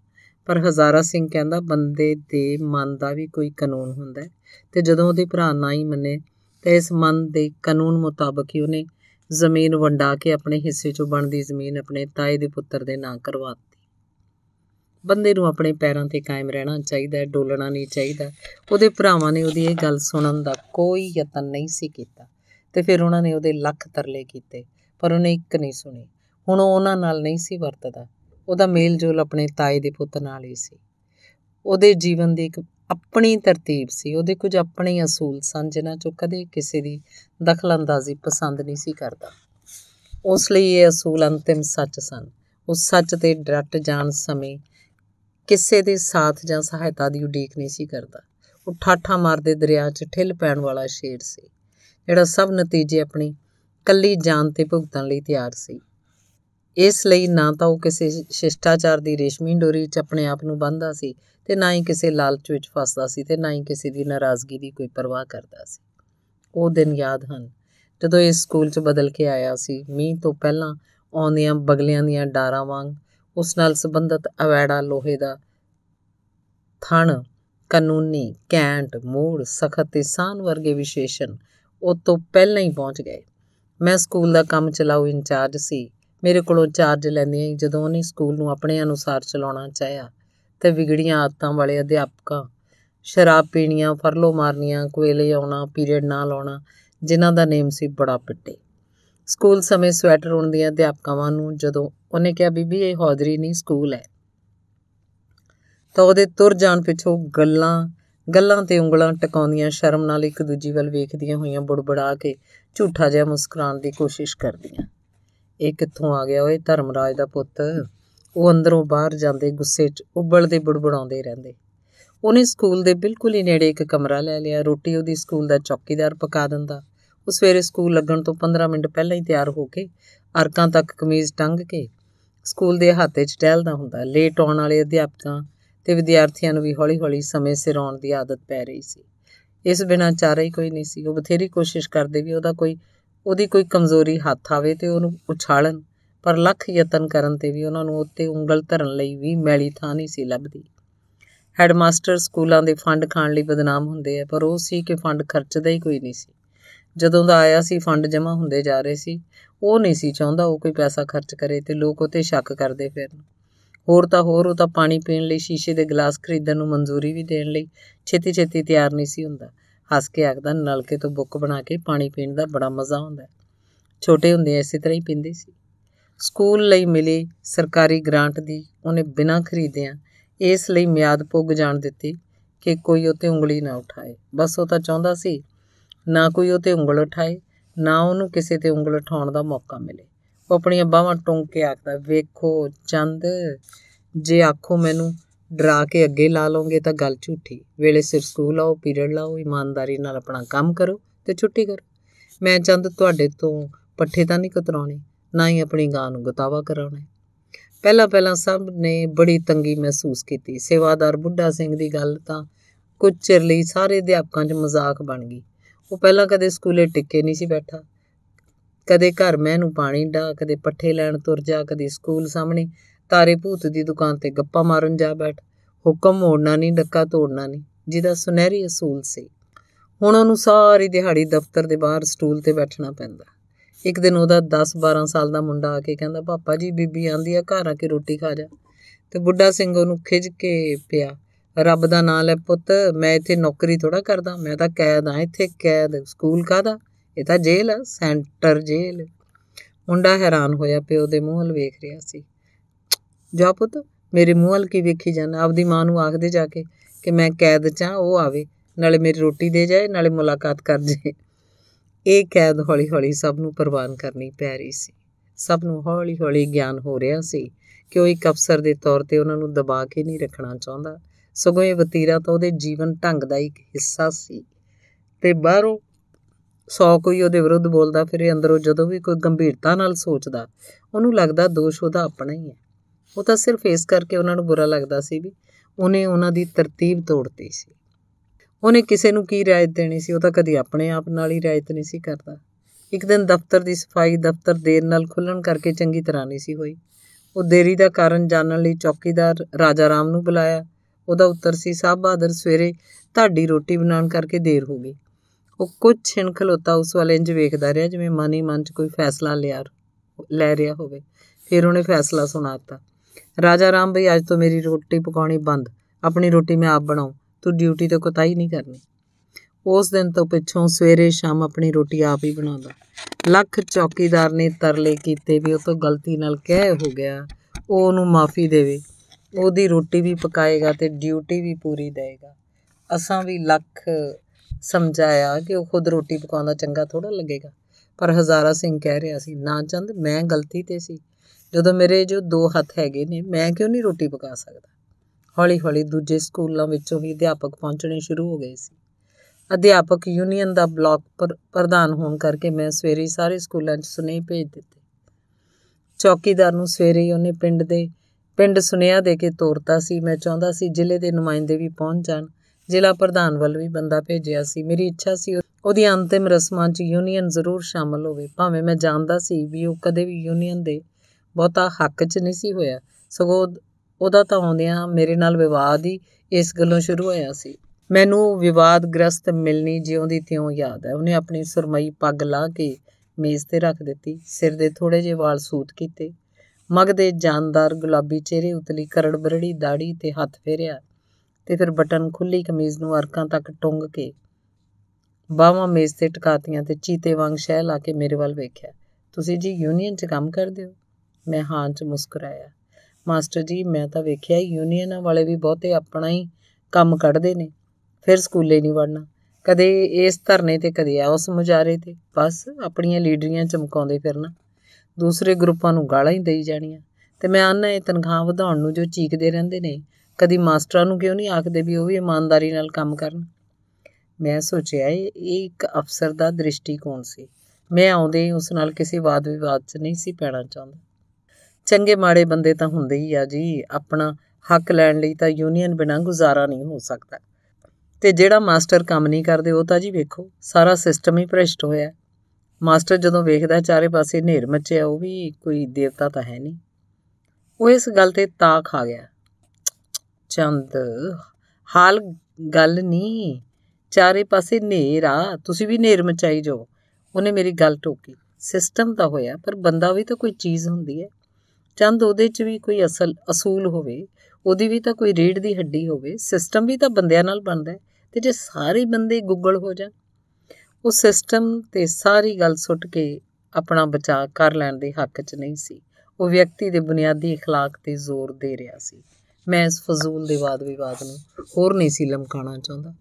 S1: ਪਰ ਹਜ਼ਾਰਾ ਸਿੰਘ ਕਹਿੰਦਾ ਬੰਦੇ ਦੇ ਮਨ ਦਾ ਵੀ ਕੋਈ ਕਾਨੂੰਨ ਹੁੰਦਾ ਹੈ ਤੇ ਜਦੋਂ ਉਹਦੇ ਭਰਾ ਨਾ ਹੀ ਮੰਨੇ ਤੇ ਇਸ ਮਨ ਦੇ ਕਾਨੂੰਨ ਮੁਤਾਬਕ ਹੀ ਉਹਨੇ ਜ਼ਮੀਨ ਵੰਡਾ ਕੇ ਆਪਣੇ ਹਿੱਸੇ ਚੋਂ ਬਣਦੀ ਜ਼ਮੀਨ ਆਪਣੇ ਤਾਏ ਦੇ ਪੁੱਤਰ ਦੇ ਨਾਂ ਕਰਵਾਤੀ ਬੰਦੇ ਨੂੰ ਆਪਣੇ ਪੈਰਾਂ ਤੇ ਕਾਇਮ ਰਹਿਣਾ ਚਾਹੀਦਾ ਹੈ ਡੋਲਣਾ ਨਹੀਂ ਚਾਹੀਦਾ ਉਹਦੇ ਭਰਾਵਾਂ ਨੇ ਉਹਦੀ ਇਹ ਗੱਲ ਸੁਣਨ ਦਾ ਕੋਈ ਯਤਨ ਨਹੀਂ ਸੀ ਕੀਤਾ ਤੇ ਫਿਰ ਉਹਨਾਂ ਨੇ ਉਹਦੇ ਲੱਖ ਤਰਲੇ ਕੀਤੇ ਪਰ ਉਹਨੇ ਇੱਕ ਨਹੀਂ ਸੁਣੀ ਹੁਣ ਉਹ ਉਹਨਾਂ ਨਾਲ ਨਹੀਂ ਸੀ ਵਰਤਦਾ ਉਹਦਾ ਮੇਲ ਜੋਲ ਆਪਣੇ ਤਾਏ ਦੇ ਪੁੱਤ ਨਾਲ ਹੀ ਸੀ ਉਹਦੇ ਜੀਵਨ ਦੀ ਇੱਕ ਆਪਣੀ ਤਰਤੀਬ ਸੀ ਉਹਦੇ ਕੁਝ ਆਪਣੇ ਅਸੂਲ ਸਨ ਜਿਨ੍ਹਾਂ ਚੋਂ ਕਦੇ ਕਿਸੇ ਦੀ ਦਖਲਅੰਦਾਜ਼ੀ ਪਸੰਦ ਨਹੀਂ ਸੀ ਕਰਦਾ ਉਸ ਲਈ ਇਹ ਅਸੂਲ ਅੰਤਿਮ ਸੱਚ ਸਨ ਉਹ ਸੱਚ ਤੇ ਡਟ ਜਾਣ ਸਮੇਂ ਕਿਸੇ ਦੇ ਸਾਥ ਜਾਂ ਸਹਾਇਤਾ ਦੀ ਉਡੀਕ ਨਹੀਂ ਸੀ ਕਰਦਾ ਉਹ ਠਾਠਾ ਮਾਰਦੇ ਦਰਿਆ 'ਚ ਠਿੱਲ ਪੈਣ ਵਾਲਾ ਸ਼ੇਰ ਸੀ ਜਿਹੜਾ ਸਭ ਨਤੀਜੇ ਆਪਣੀ ਕੱਲੀ ਜਾਨ ਤੇ ਭੁਗਤਣ ਲਈ ਤਿਆਰ ਸੀ ਇਸ ਲਈ ਨਾ ਤਾਂ ਉਹ ਕਿਸੇ ਸ਼ਿਸ਼ਟਾਚਾਰ ਦੀ ਰੇਸ਼ਮੀ ਡੋਰੀ 'ਚ ਆਪਣੇ ਆਪ ਨੂੰ ਬੰਨਦਾ ਸੀ ਤੇ ਨਾ ਹੀ ਕਿਸੇ ਲਾਲਚ ਵਿੱਚ ਫਸਦਾ ਸੀ ਤੇ ਨਾ ਹੀ ਕਿਸੇ ਦੀ ਨਾਰਾਜ਼ਗੀ ਦੀ ਕੋਈ ਪਰਵਾਹ ਕਰਦਾ ਸੀ ਉਹ ਦਿਨ ਯਾਦ ਹਨ ਜਦੋਂ ਇਸ ਸਕੂਲ 'ਚ ਬਦਲ ਕੇ ਆਇਆ ਸੀ ਮੀਂਹ ਤੋਂ ਪਹਿਲਾਂ ਆਉਂਦੀਆਂ ਬਗਲਿਆਂ ਦੀਆਂ ਡਾਰਾਂ ਵਾਂਗ ਉਸ ਨਾਲ ਸੰਬੰਧਤ ਅਵੈੜਾ ਲੋਹੇ ਦਾ ਥਣ ਕਾਨੂੰਨੀ ਕੈਂਟ ਮੋੜ ਸਖਤ ਇਸਾਨ ਵਰਗੇ ਵਿਸ਼ੇਸ਼ਣ ਉਹ ਤੋਂ ਪਹਿਲਾਂ ਹੀ ਪਹੁੰਚ ਗਏ ਮੈਂ ਸਕੂਲ ਦਾ ਕੰਮ ਚਲਾਉ ਇੰਚਾਰਜ ਸੀ ਮੇਰੇ ਕੋਲੋਂ ਚਾਰਜ ਲੈਂਦੇ ਜਦੋਂ ਉਹਨੇ ਸਕੂਲ ਨੂੰ ਆਪਣੇ ਅਨੁਸਾਰ ਚਲਾਉਣਾ ਚਾਹਿਆ ਤੇ ਵਿਗੜੀਆਂ ਆਦਤਾਂ ਵਾਲੇ ਅਧਿਆਪਕਾਂ ਸ਼ਰਾਬ ਪੀਣੀਆਂ ਫਰਲੋ ਮਾਰਨੀਆਂ ਕੁਵੇਲੇ ਆਉਣਾ ਪੀਰੀਅਡ ਨਾ ਲਾਉਣਾ ਜਿਨ੍ਹਾਂ ਦਾ ਨੇਮ ਸੀ ਬੜਾ ਪਿੱਟੇ ਸਕੂਲ ਸਮੇਂ ਸਵੈਟਰ ਉਣ ਦੀਆਂ ਅਧਿਆਪਕਾਵਾਂ ਨੂੰ ਜਦੋਂ ਉਹਨੇ ਕਿਹਾ ਬੀਬੀ ਇਹ ਹੌਦਰੀ ਨਹੀਂ ਸਕੂਲ ਹੈ ਤਾਂ ਉਹਦੇ ਤੁਰ ਜਾਣ ਪਿੱਛੋਂ ਗੱਲਾਂ ਗੱਲਾਂ ਤੇ ਉਂਗਲਾਂ ਟਿਕਾਉਂਦੀਆਂ ਸ਼ਰਮ ਨਾਲ ਇੱਕ ਦੂਜੀ ਵੱਲ ਵੇਖਦੀਆਂ ਹੋਈਆਂ ਬੁੜਬੜਾ ਕੇ ਝੂਠਾ ਜਿਹਾ ਮੁਸਕਰਾਉਣ ਦੀ ਕੋਸ਼ਿਸ਼ ਕਰਦੀਆਂ ਇਹ ਕਿੱਥੋਂ ਆ ਗਿਆ ਓਏ ਧਰਮਰਾਜ ਦਾ ਪੁੱਤ ਉਹ ਅੰਦਰੋਂ ਬਾਹਰ ਜਾਂਦੇ ਗੁੱਸੇ 'ਚ ਉੱਬਲਦੇ ਬੁੜਬੜਾਉਂਦੇ ਰਹਿੰਦੇ ਉਹਨੇ ਸਕੂਲ ਦੇ ਬਿਲਕੁਲ ਹੀ ਨੇੜੇ ਇੱਕ ਕਮਰਾ ਲੈ ਲਿਆ ਰੋਟੀ ਉਹਦੀ ਸਕੂਲ ਦਾ ਚੌਕੀਦਾਰ ਪਕਾ ਦਿੰਦਾ ਉਹ ਸਵੇਰੇ ਸਕੂਲ ਲੱਗਣ ਤੋਂ 15 ਮਿੰਟ ਪਹਿਲਾਂ ਹੀ ਤਿਆਰ ਹੋ ਕੇ ਅਰਕਾਂ ਤੱਕ ਕਮੀਜ਼ ਟੰਗ ਕੇ ਸਕੂਲ ਦੇ ਹਾਤੇ 'ਚ ਟਹਿਲਦਾ ਹੁੰਦਾ ਲੇਟ ਆਉਣ ਵਾਲੇ ਅਧਿਆਪਕਾਂ ਤੇ ਵਿਦਿਆਰਥੀਆਂ ਨੂੰ ਵੀ ਹੌਲੀ-ਹੌਲੀ ਸਮੇਂ ਸਿਰ ਆਉਣ ਦੀ ਆਦਤ ਪੈ ਰਹੀ ਸੀ ਇਸ ਬਿਨਾ ਚਾਰਾ ਹੀ ਕੋਈ ਨਹੀਂ ਸੀ ਉਹ ਬਥੇਰੀ ਕੋਸ਼ਿਸ਼ ਕਰਦੇ ਵੀ ਉਹਦਾ ਕੋਈ ਉਹਦੀ ਕੋਈ ਕਮਜ਼ੋਰੀ ਹੱਥ ਆਵੇ ਤੇ ਉਹਨੂੰ ਉਛਾਲਣ ਪਰ ਲੱਖ ਯਤਨ ਕਰਨ ਤੇ ਵੀ ਉਹਨਾਂ ਨੂੰ ਉੱਤੇ ਉਂਗਲ ਧਰਨ ਲਈ ਵੀ ਮੈਲੀ ਥਾਂ ਨਹੀਂ ਸੀ ਲੱਭਦੀ ਹੈਡਮਾਸਟਰ ਸਕੂਲਾਂ ਦੇ ਫੰਡ ਖਾਣ ਲਈ ਬਦਨਾਮ ਹੁੰਦੇ ਆ ਪਰ ਉਹ ਸੀ ਕਿ ਫੰਡ ਖਰਚਦਾ ਹੀ ਕੋਈ ਨਹੀਂ ਸੀ ਜਦੋਂ ਦਾ ਆਇਆ ਸੀ ਫੰਡ ਜਮ੍ਹਾਂ ਹੁੰਦੇ ਜਾ ਰਹੇ ਸੀ ਉਹ ਨਹੀਂ ਸੀ ਚਾਹੁੰਦਾ ਉਹ ਕੋਈ ਪੈਸਾ ਖਰਚ ਕਰੇ ਤੇ ਲੋਕ ਉਹਤੇ ਸ਼ੱਕ ਕਰਦੇ ਫਿਰਨ ਹੋਰ ਤਾਂ ਹੋਰ ਉਹ ਤਾਂ ਪਾਣੀ ਪੀਣ ਲਈ ਸ਼ੀਸ਼ੇ ਦੇ ਗਲਾਸ ਖਰੀਦਣ ਨੂੰ ਮਨਜ਼ੂਰੀ ਵੀ ਦੇਣ ਲਈ ਛੇਤੀ ਛੇਤੀ ਤਿਆਰ ਨਹੀਂ ਸੀ ਹੁੰਦਾ ਹੱਸ ਕੇ ਆਖਦਾ ਨਲਕੇ ਤੋਂ ਬੁੱਕ ਬਣਾ ਕੇ ਪਾਣੀ ਪੀਣ ਦਾ ਬੜਾ ਮਜ਼ਾ ਆਉਂਦਾ ਛੋਟੇ ਹੁੰਦੇ ਐਸੀ ਤਰ੍ਹਾਂ ਹੀ ਪੀਂਦੇ ਸੀ ਸਕੂਲ ਲਈ ਮਿਲੀ ਸਰਕਾਰੀ ਗ੍ਰਾਂਟ ਦੀ ਉਹਨੇ ਬਿਨਾਂ ਖਰੀਦਿਆਂ ਇਸ ਲਈ ਮਿਆਦ ਪੁੱਗ ਜਾਣ ਦਿੱਤੀ ਕਿ ਕੋਈ ਉਹਤੇ ਉਂਗਲੀ ਨਾ ਉਠਾਏ ਬਸ ਉਹ ਤਾਂ ਚਾਹੁੰਦਾ ਸੀ ਨਾ ਕੋਈ ਉਹਤੇ ਉਂਗਲ ਉਠਾਏ ਨਾ ਉਹਨੂੰ ਕਿਸੇ ਤੇ ਉਂਗਲ ਉਠਾਉਣ ਦਾ ਮੌਕਾ ਮਿਲੇ ਉਹ ਆਪਣੀਆਂ ਬਾਹਾਂ ਟੋਂਕ ਕੇ ਆਖਦਾ ਵੇਖੋ ਚੰਦ ਜੇ ਆਖੋ ਮੈਨੂੰ ਡਰਾ ਕੇ ਅੱਗੇ ਲਾ ਲੋਗੇ ਤਾਂ ਗੱਲ ਝੂਠੀ ਵੇਲੇ ਸਿਰ ਸਕੂਲ ਆਓ ਪੀਰੀਅਡ ਲਾਓ ਇਮਾਨਦਾਰੀ ਨਾਲ ਆਪਣਾ ਕੰਮ ਕਰੋ ਤੇ ਛੁੱਟੀ ਕਰੋ ਮੈਂ ਚੰਦ ਤੁਹਾਡੇ ਤੋਂ ਪੱਠੇ ਤਾਂ ਨਹੀਂ ਕਤਰਾਉਣੇ ਨਾ ਹੀ ਆਪਣੀ ਗਾਂ ਨੂੰ ਗਤਾਵਾ ਕਰਾਉਣਾ ਪਹਿਲਾਂ ਪਹਿਲਾਂ ਸਭ ਨੇ ਬੜੀ ਤੰਗੀ ਮਹਿਸੂਸ ਕੀਤੀ ਸੇਵਾਦਾਰ ਬੁੱਢਾ ਸਿੰਘ ਦੀ ਗੱਲ ਤਾਂ ਕੁਝ ਚਿਰ ਲਈ ਸਾਰੇ ਅਧਿਆਪਕਾਂ 'ਚ ਮਜ਼ਾਕ ਬਣ ਗਈ ਉਹ ਪਹਿਲਾਂ ਕਦੇ ਸਕੂਲੇ ਟਿੱਕੇ ਨਹੀਂ ਸੀ ਬੈਠਾ ਕਦੇ ਘਰ ਮੈਂ ਨੂੰ ਪਾਣੀ ਡਾ ਕਦੇ ਪੱਠੇ ਲੈਣ ਤੁਰ ਜਾ ਕਦੇ ਸਕੂਲ ਸਾਹਮਣੇ ਤਾਰੇ ਭੂਤ ਦੀ ਦੁਕਾਨ ਤੇ ਗੱਪਾਂ ਮਾਰਨ ਜਾ ਬੈਠ ਹੁਕਮ ਮੋੜਨਾ ਨਹੀਂ ਡੱਕਾ ਤੋੜਨਾ ਨਹੀਂ ਜਿਹਦਾ ਸੁਨਹਿਰੀ ਅਸੂਲ ਸੀ ਹੁਣ ਉਹਨੂੰ ਸਾਰੀ ਦਿਹਾੜੀ ਦਫ਼ਤਰ ਦੇ ਬਾਹਰ ਸਟੂਲ ਤੇ ਬੈਠਣਾ ਪੈਂਦਾ ਇੱਕ ਦਿਨ ਉਹਦਾ 10-12 ਸਾਲ ਦਾ ਮੁੰਡਾ ਆ ਕੇ ਕਹਿੰਦਾ ਪਾਪਾ ਜੀ ਬੀਬੀ ਆਂਦੀ ਆ ਘਰ ਆ ਕੇ ਰੋਟੀ ਖਾ ਜਾ ਤੇ ਬੁੱਢਾ ਸਿੰਘ ਉਹਨੂੰ ਖਿੱਚ ਕੇ ਪਿਆ ਰੱਬ ਦਾ ਨਾਂ ਲੈ ਪੁੱਤ ਮੈਂ ਇੱਥੇ ਨੌਕਰੀ ਥੋੜਾ ਕਰਦਾ ਮੈਂ ਤਾਂ ਕੈਦ ਆ ਇੱਥੇ ਕੈਦ ਸਕੂਲ ਕਾਦਾ ਇਹ ਤਾਂ ਜੇਲ੍ਹ ਆ ਸੈਂਟਰ ਜੇਲ੍ਹ ਮੁੰਡਾ ਹੈਰਾਨ ਹੋਇਆ ਪਿਓ ਦੇ ਮੂੰਹ ਹਲ ਵੇਖ ਰਿਹਾ ਸੀ ਜਾ ਪੁੱਤ ਮੇਰੇ ਮੂੰਹ ਹਲ ਕੀ ਵੇਖੀ ਜਾਂਦਾ ਆਪਦੀ ਮਾਂ ਨੂੰ ਆਖਦੇ ਜਾ ਕੇ ਕਿ ਮੈਂ ਕੈਦ 'ਚ ਆ ਉਹ ਆਵੇ ਨਾਲੇ ਮੇਰੀ ਰੋਟੀ ਦੇ ਜਾਏ ਨਾਲੇ ਮੁਲਾਕਾਤ ਕਰ ਜੇ ਇਹ ਕੈਦ ਹੌਲੀ-ਹੌਲੀ ਸਭ ਨੂੰ ਪ੍ਰਵਾਨ ਕਰਨੀ ਪੈ ਰਹੀ ਸੀ ਸਭ ਨੂੰ ਹੌਲੀ-ਹੌਲੀ ਗਿਆਨ ਹੋ ਰਿਹਾ ਸੀ ਕਿ ਉਹ ਇੱਕ ਅਫਸਰ ਦੇ ਤੌਰ ਤੇ ਉਹਨਾਂ ਨੂੰ ਦਬਾ ਕੇ ਨਹੀਂ ਰੱਖਣਾ ਚਾਹੁੰਦਾ ਸਗੋਂ ਇਹ ਵਤੀਰਾ ਤਾਂ ਉਹਦੇ ਜੀਵਨ ਢੰਗ ਦਾ ਇੱਕ ਹਿੱਸਾ ਸੀ ਤੇ ਬਾਹਰੋਂ ਸੌ ਕੋਈ ਉਹਦੇ ਵਿਰੁੱਧ ਬੋਲਦਾ ਇਹ ਅੰਦਰੋਂ ਜਦੋਂ ਵੀ ਕੋਈ ਗੰਭੀਰਤਾ ਨਾਲ ਸੋਚਦਾ ਉਹਨੂੰ ਲੱਗਦਾ ਦੋਸ਼ ਉਹਦਾ ਆਪਣਾ ਹੀ ਹੈ ਉਹ ਤਾਂ ਸਿਰਫ ਇਸ ਕਰਕੇ ਉਹਨਾਂ ਨੂੰ ਬੁਰਾ ਲੱਗਦਾ ਸੀ ਵੀ ਉਹਨੇ ਉਹਨਾਂ ਦੀ ਤਰਤੀਬ ਤੋੜਤੀ ਸੀ ਉਹਨੇ ਕਿਸੇ ਨੂੰ ਕੀ ਰਾਇਤ ਦੇਣੀ ਸੀ ਉਹ ਤਾਂ ਕਦੀ ਆਪਣੇ ਆਪ ਨਾਲ ਹੀ ਰਾਇਤ ਨਹੀਂ ਸੀ ਕਰਦਾ ਇੱਕ ਦਿਨ ਦਫ਼ਤਰ ਦੀ ਸਫਾਈ ਦਫ਼ਤਰ ਦੇਰ ਨਾਲ ਖੁੱਲਣ ਕਰਕੇ ਚੰਗੀ ਤਰ੍ਹਾਂ ਨਹੀਂ ਸੀ ਹੋਈ ਉਹ ਦੇਰੀ ਦਾ ਕਾਰਨ ਜਾਣਨ ਲਈ ਚੌਕੀਦਾਰ ਰਾਜਾ ਰਾਮ ਨੂੰ ਬੁਲਾਇਆ ਉਹਦਾ ਉੱਤਰ ਸੀ ਸਾਹਿਬ ਬਹਾਦਰ ਸਵੇਰੇ ਤੁਹਾਡੀ ਰੋਟੀ ਬਣਾਉਣ ਕਰਕੇ ਦੇਰ ਹੋ ਗਈ ਉਹ ਕੁਝ ਛਿਣ ਖਲੋਤਾ ਉਸ ਵਾਲੇ ਇੰਜ ਵੇਖਦਾ ਰਿਹਾ ਜਿਵੇਂ ਮਨ ਹੀ ਮਨ 'ਚ ਕੋਈ ਫੈਸਲਾ ਲਿਆ ਲੈ ਰਿਹਾ ਹੋਵੇ ਫਿਰ ਉਹਨੇ ਫੈਸਲਾ ਸੁਣਾਤਾ ਰਾਜਾ ਰਾਮ ਭਈ ਅੱਜ ਤੋਂ ਮੇਰੀ ਰੋਟੀ ਪਕਾਉਣੀ ਬੰਦ ਆਪਣੀ ਰੋਟੀ ਮੈਂ ਆਪ ਬਣਾਉ ਤੂੰ ਡਿਊਟੀ ਤੇ ਕੋਤਾਈ ਨਹੀਂ ਕਰਨੀ ਉਸ ਦਿਨ ਤੋਂ ਪਿੱਛੋਂ ਸਵੇਰੇ ਸ਼ਾਮ ਆਪਣੀ ਰੋਟੀ ਆਪ ਹੀ ਬਣਾਉਂਦਾ ਲੱਖ ਚੌਕੀਦਾਰ ਨੇ ਤਰਲੇ ਕੀਤੇ ਵੀ ਉਹ ਤੋਂ ਗਲਤੀ ਨਾਲ ਕਹਿ ਹੋ ਗਿਆ ਉਹ ਉਹਨੂੰ ਮਾਫੀ ਦੇਵੇ ਉਹਦੀ ਰੋਟੀ ਵੀ ਪਕਾਏਗਾ ਤੇ ਡਿਊਟੀ ਵੀ ਪੂਰੀ ਦੇਵੇਗਾ ਅਸਾਂ ਵੀ ਲੱਖ ਸਮਝਾਇਆ ਕਿ ਉਹ ਖੁਦ ਰੋਟੀ ਪਕਾਉਂਦਾ ਚੰਗਾ ਥੋੜਾ ਲੱਗੇਗਾ ਪਰ ਹਜ਼ਾਰਾ ਸਿੰਘ ਕਹਿ ਰਿਹਾ ਸੀ ਨਾ ਚੰਦ ਮੈਂ ਗਲਤੀ ਤੇ ਸੀ ਜਦੋਂ ਮੇਰੇ ਜੋ ਦੋ ਹੱਥ ਹੈਗੇ ਨੇ ਮੈਂ ਕਿਉਂ ਨਹੀਂ ਰੋਟੀ ਪਕਾ ਸਕਦਾ ਹੌਲੀ-ਹੌਲੀ ਦੂਜੇ ਸਕੂਲਾਂ ਵਿੱਚੋਂ ਵੀ ਅਧਿਆਪਕ ਪਹੁੰਚਣੇ ਸ਼ੁਰੂ ਹੋ ਗਏ ਸੀ ਅਧਿਆਪਕ ਯੂਨੀਅਨ ਦਾ ਬਲਾਕ ਪ੍ਰਧਾਨ ਹੋਣ ਕਰਕੇ ਮੈਂ ਸਵੇਰੇ ਸਾਰੇ ਸਕੂਲਾਂ 'ਚ ਸੁਨੇਹੇ ਭੇਜ ਦਿੱਤੇ ਚੌਕੀਦਾਰ ਨੂੰ ਸਵੇਰੇ ਹੀ ਉਹਨੇ ਪਿੰਡ ਦੇ ਪਿੰਡ ਸੁਨੇਹਾ ਦੇ ਕੇ ਤੋਰਤਾ ਸੀ ਮੈਂ ਚਾਹੁੰਦਾ ਸੀ ਜ਼ਿਲ੍ਹੇ ਦੇ ਨੁਮਾਇੰਦੇ ਵੀ ਪਹੁੰਚ ਜਾਣ ਜ਼ਿਲ੍ਹਾ ਪ੍ਰਧਾਨ ਵੱਲ ਵੀ ਬੰਦਾ ਭੇਜਿਆ ਸੀ ਮੇਰੀ ਇੱਛਾ ਸੀ ਉਹਦੀ ਅੰਤਿਮ ਰਸਮਾਂ 'ਚ ਯੂਨੀਅਨ ਜ਼ਰੂਰ ਸ਼ਾਮਲ ਹੋਵੇ ਭਾਵੇਂ ਮੈਂ ਜਾਣਦਾ ਸੀ ਵੀ ਉਹ ਕਦੇ ਵੀ ਯੂਨੀਅਨ ਦੇ ਬਹੁਤਾ ਹੱਕ 'ਚ ਨਹੀਂ ਸੀ ਹੋਇਆ ਸਗੋਂ ਉਹਦਾ ਤਾਂ ਆਉਂਦਿਆਂ ਮੇਰੇ ਨਾਲ ਵਿਵਾਦ ਹੀ ਇਸ ਗੱਲੋਂ ਸ਼ੁਰੂ ਹੋਇਆ ਸੀ ਮੈਨੂੰ ਵਿਵਾਦ ਗ੍ਰਸਤ ਮਿਲਣੀ ਜਿਉਂ ਦੀ ਤਿਉਂ ਯਾਦ ਹੈ ਉਹਨੇ ਆਪਣੀ ਸਰਮਈ ਪੱਗ ਲਾ ਕੇ ਮੇਜ਼ ਤੇ ਰੱਖ ਦਿੱਤੀ ਸਿਰ ਦੇ ਥੋੜੇ ਜਿਹੇ ਵਾਲ ਸੂਤ ਕੀਤੇ ਮਗ ਦੇ ਜਾਨਦਾਰ ਗੁਲਾਬੀ ਚਿਹਰੇ ਉਤਲੀ ਕਰੜ ਬਰੜੀ ਦਾੜੀ ਤੇ ਹੱਥ ਫੇਰਿਆ ਤੇ ਫਿਰ ਬਟਨ ਖੁੱਲੀ ਕਮੀਜ਼ ਨੂੰ ਅਰਕਾਂ ਤੱਕ ਟੁੰਗ ਕੇ ਬਾਹਾਂ ਮੇਜ਼ ਤੇ ਟਿਕਾਤੀਆਂ ਤੇ ਚੀਤੇ ਵਾਂਗ ਸ਼ਹਿ ਲਾ ਕੇ ਮੇਰੇ ਵੱਲ ਵੇਖਿਆ ਤੁਸੀਂ ਜੀ ਯੂਨੀਅਨ 'ਚ ਕੰਮ ਕਰਦੇ ਹੋ ਮੈਂ ਹਾਂ 'ਚ ਮੁਸਕਰਾਇਆ ਮਾਸਟਰ ਜੀ ਮੈਂ ਤਾਂ ਵੇਖਿਆ ਯੂਨੀਅਨਾਂ ਵਾਲੇ ਵੀ ਬਹੁਤੇ ਆਪਣਾ ਹੀ ਕੰਮ ਕੱਢਦੇ ਨੇ ਫਿਰ ਸਕੂਲੇ ਨਹੀਂ ਵੜਨਾ ਕਦੇ ਇਸ ਧਰਨੇ ਤੇ ਕਦੇ ਆ ਉਸ ਮੁਜਾਰੇ ਤੇ ਬਸ ਆਪਣੀਆਂ ਲੀਡਰੀਆਂ ਚਮਕਾਉਂਦੇ ਫਿਰਨਾ ਦੂਸਰੇ ਗਰੁੱਪਾਂ ਨੂੰ ਗਾਲਾਂ ਹੀ ਦੇਈ ਜਾਣੀਆਂ ਤੇ ਮੈਂ ਆਨਾ ਇਹ ਤਨਖਾਹ ਵਧਾਉਣ ਨੂੰ ਜੋ ਚੀਕਦੇ ਰਹਿੰਦੇ ਨੇ ਕਦੀ ਮਾਸਟਰਾਂ ਨੂੰ ਕਿਉਂ ਨਹੀਂ ਆਖਦੇ ਵੀ ਉਹ ਵੀ ਇਮਾਨਦਾਰੀ ਨਾਲ ਕੰਮ ਕਰਨ ਮੈਂ ਸੋਚਿਆ ਇਹ ਇੱਕ ਅਫਸਰ ਦਾ ਦ੍ਰਿਸ਼ਟੀਕੋਣ ਸੀ ਮੈਂ ਆਉਂਦੇ ਹੀ ਉਸ ਨਾਲ ਕਿਸੇ ਵਾਦ ਵਿਵਾਦ 'ਚ ਨਹੀਂ ਸੀ ਪੈਣਾ ਚਾਹੁੰਦਾ ਚੰਗੇ ਮਾੜੇ ਬੰਦੇ ਤਾਂ ਹੁੰਦੇ ਹੀ ਆ ਜੀ ਆਪਣਾ ਹੱਕ ਲੈਣ ਲਈ ਤਾਂ ਯੂਨੀਅਨ ਬਿਨਾਂ ਗੁਜ਼ਾਰਾ ਨਹੀਂ ਹੋ ਸਕਦਾ ਤੇ ਜਿਹੜਾ ਮਾਸਟਰ ਕੰਮ ਨਹੀਂ ਕਰਦੇ ਉਹ ਤਾਂ ਜੀ ਵੇਖੋ ਸਾਰਾ ਸਿਸਟਮ ਹੀ ਭ੍ਰਿਸ਼ਟ ਹੋਇਆ ਮਾਸਟਰ ਜਦੋਂ ਵੇਖਦਾ ਚਾਰੇ ਪਾਸੇ ਨੇਰ ਮੱਚਿਆ ਉਹ ਵੀ ਕੋਈ ਦੇਵਤਾ ਤਾਂ ਹੈ ਨਹੀਂ ਉਹ ਇਸ ਗੱਲ ਤੇ ਤਾਕ ਆ ਗਿਆ ਚੰਦ ਹਾਲ ਗੱਲ ਨਹੀਂ ਚਾਰੇ ਪਾਸੇ ਨੇਰ ਆ ਤੁਸੀਂ ਵੀ ਨੇਰ ਮਚਾਈ ਜੋ ਉਹਨੇ ਮੇਰੀ ਗੱਲ ਟੋਕੀ ਸਿਸਟਮ ਤਾਂ ਹੋਇਆ ਪਰ ਬੰਦਾ ਵੀ ਤਾਂ ਕੋਈ ਚੀਜ਼ ਹੁੰਦੀ ਹੈ ਚੰਦ ਉਹਦੇ 'ਚ ਵੀ ਕੋਈ ਅਸਲ ਅਸੂਲ ਹੋਵੇ ਉਹਦੀ ਵੀ ਤਾਂ ਕੋਈ ਰੀੜ ਦੀ ਹੱਡੀ ਹੋਵੇ ਸਿਸਟਮ ਵੀ ਤਾਂ ਬੰਦਿਆਂ ਨਾਲ ਬਣਦਾ ਹੈ ਤੇ ਜੇ ਸਾਰੇ ਬੰਦੇ ਗੁੱਗਲ ਹੋ ਜਾਣ ਉਹ ਸਿਸਟਮ ਤੇ ਸਾਰੀ ਗੱਲ ਸੁੱਟ ਕੇ ਆਪਣਾ ਬਚਾਅ ਕਰ ਲੈਣ ਦੇ ਹੱਕ 'ਚ ਨਹੀਂ ਸੀ ਉਹ ਵਿਅਕਤੀ ਦੇ ਬੁਨਿਆਦੀ اخلاق ਤੇ ਜ਼ੋਰ ਦੇ ਰਿਹਾ ਸੀ ਮੈਂ ਇਸ ਫਜ਼ੂਲ ਦੇ ਵਾਦ ਵਿਵਾਦ ਨੂੰ ਹੋਰ ਨਹੀਂ ਸੀ ਲਮਕਾਣਾ ਚਾਹੁੰਦਾ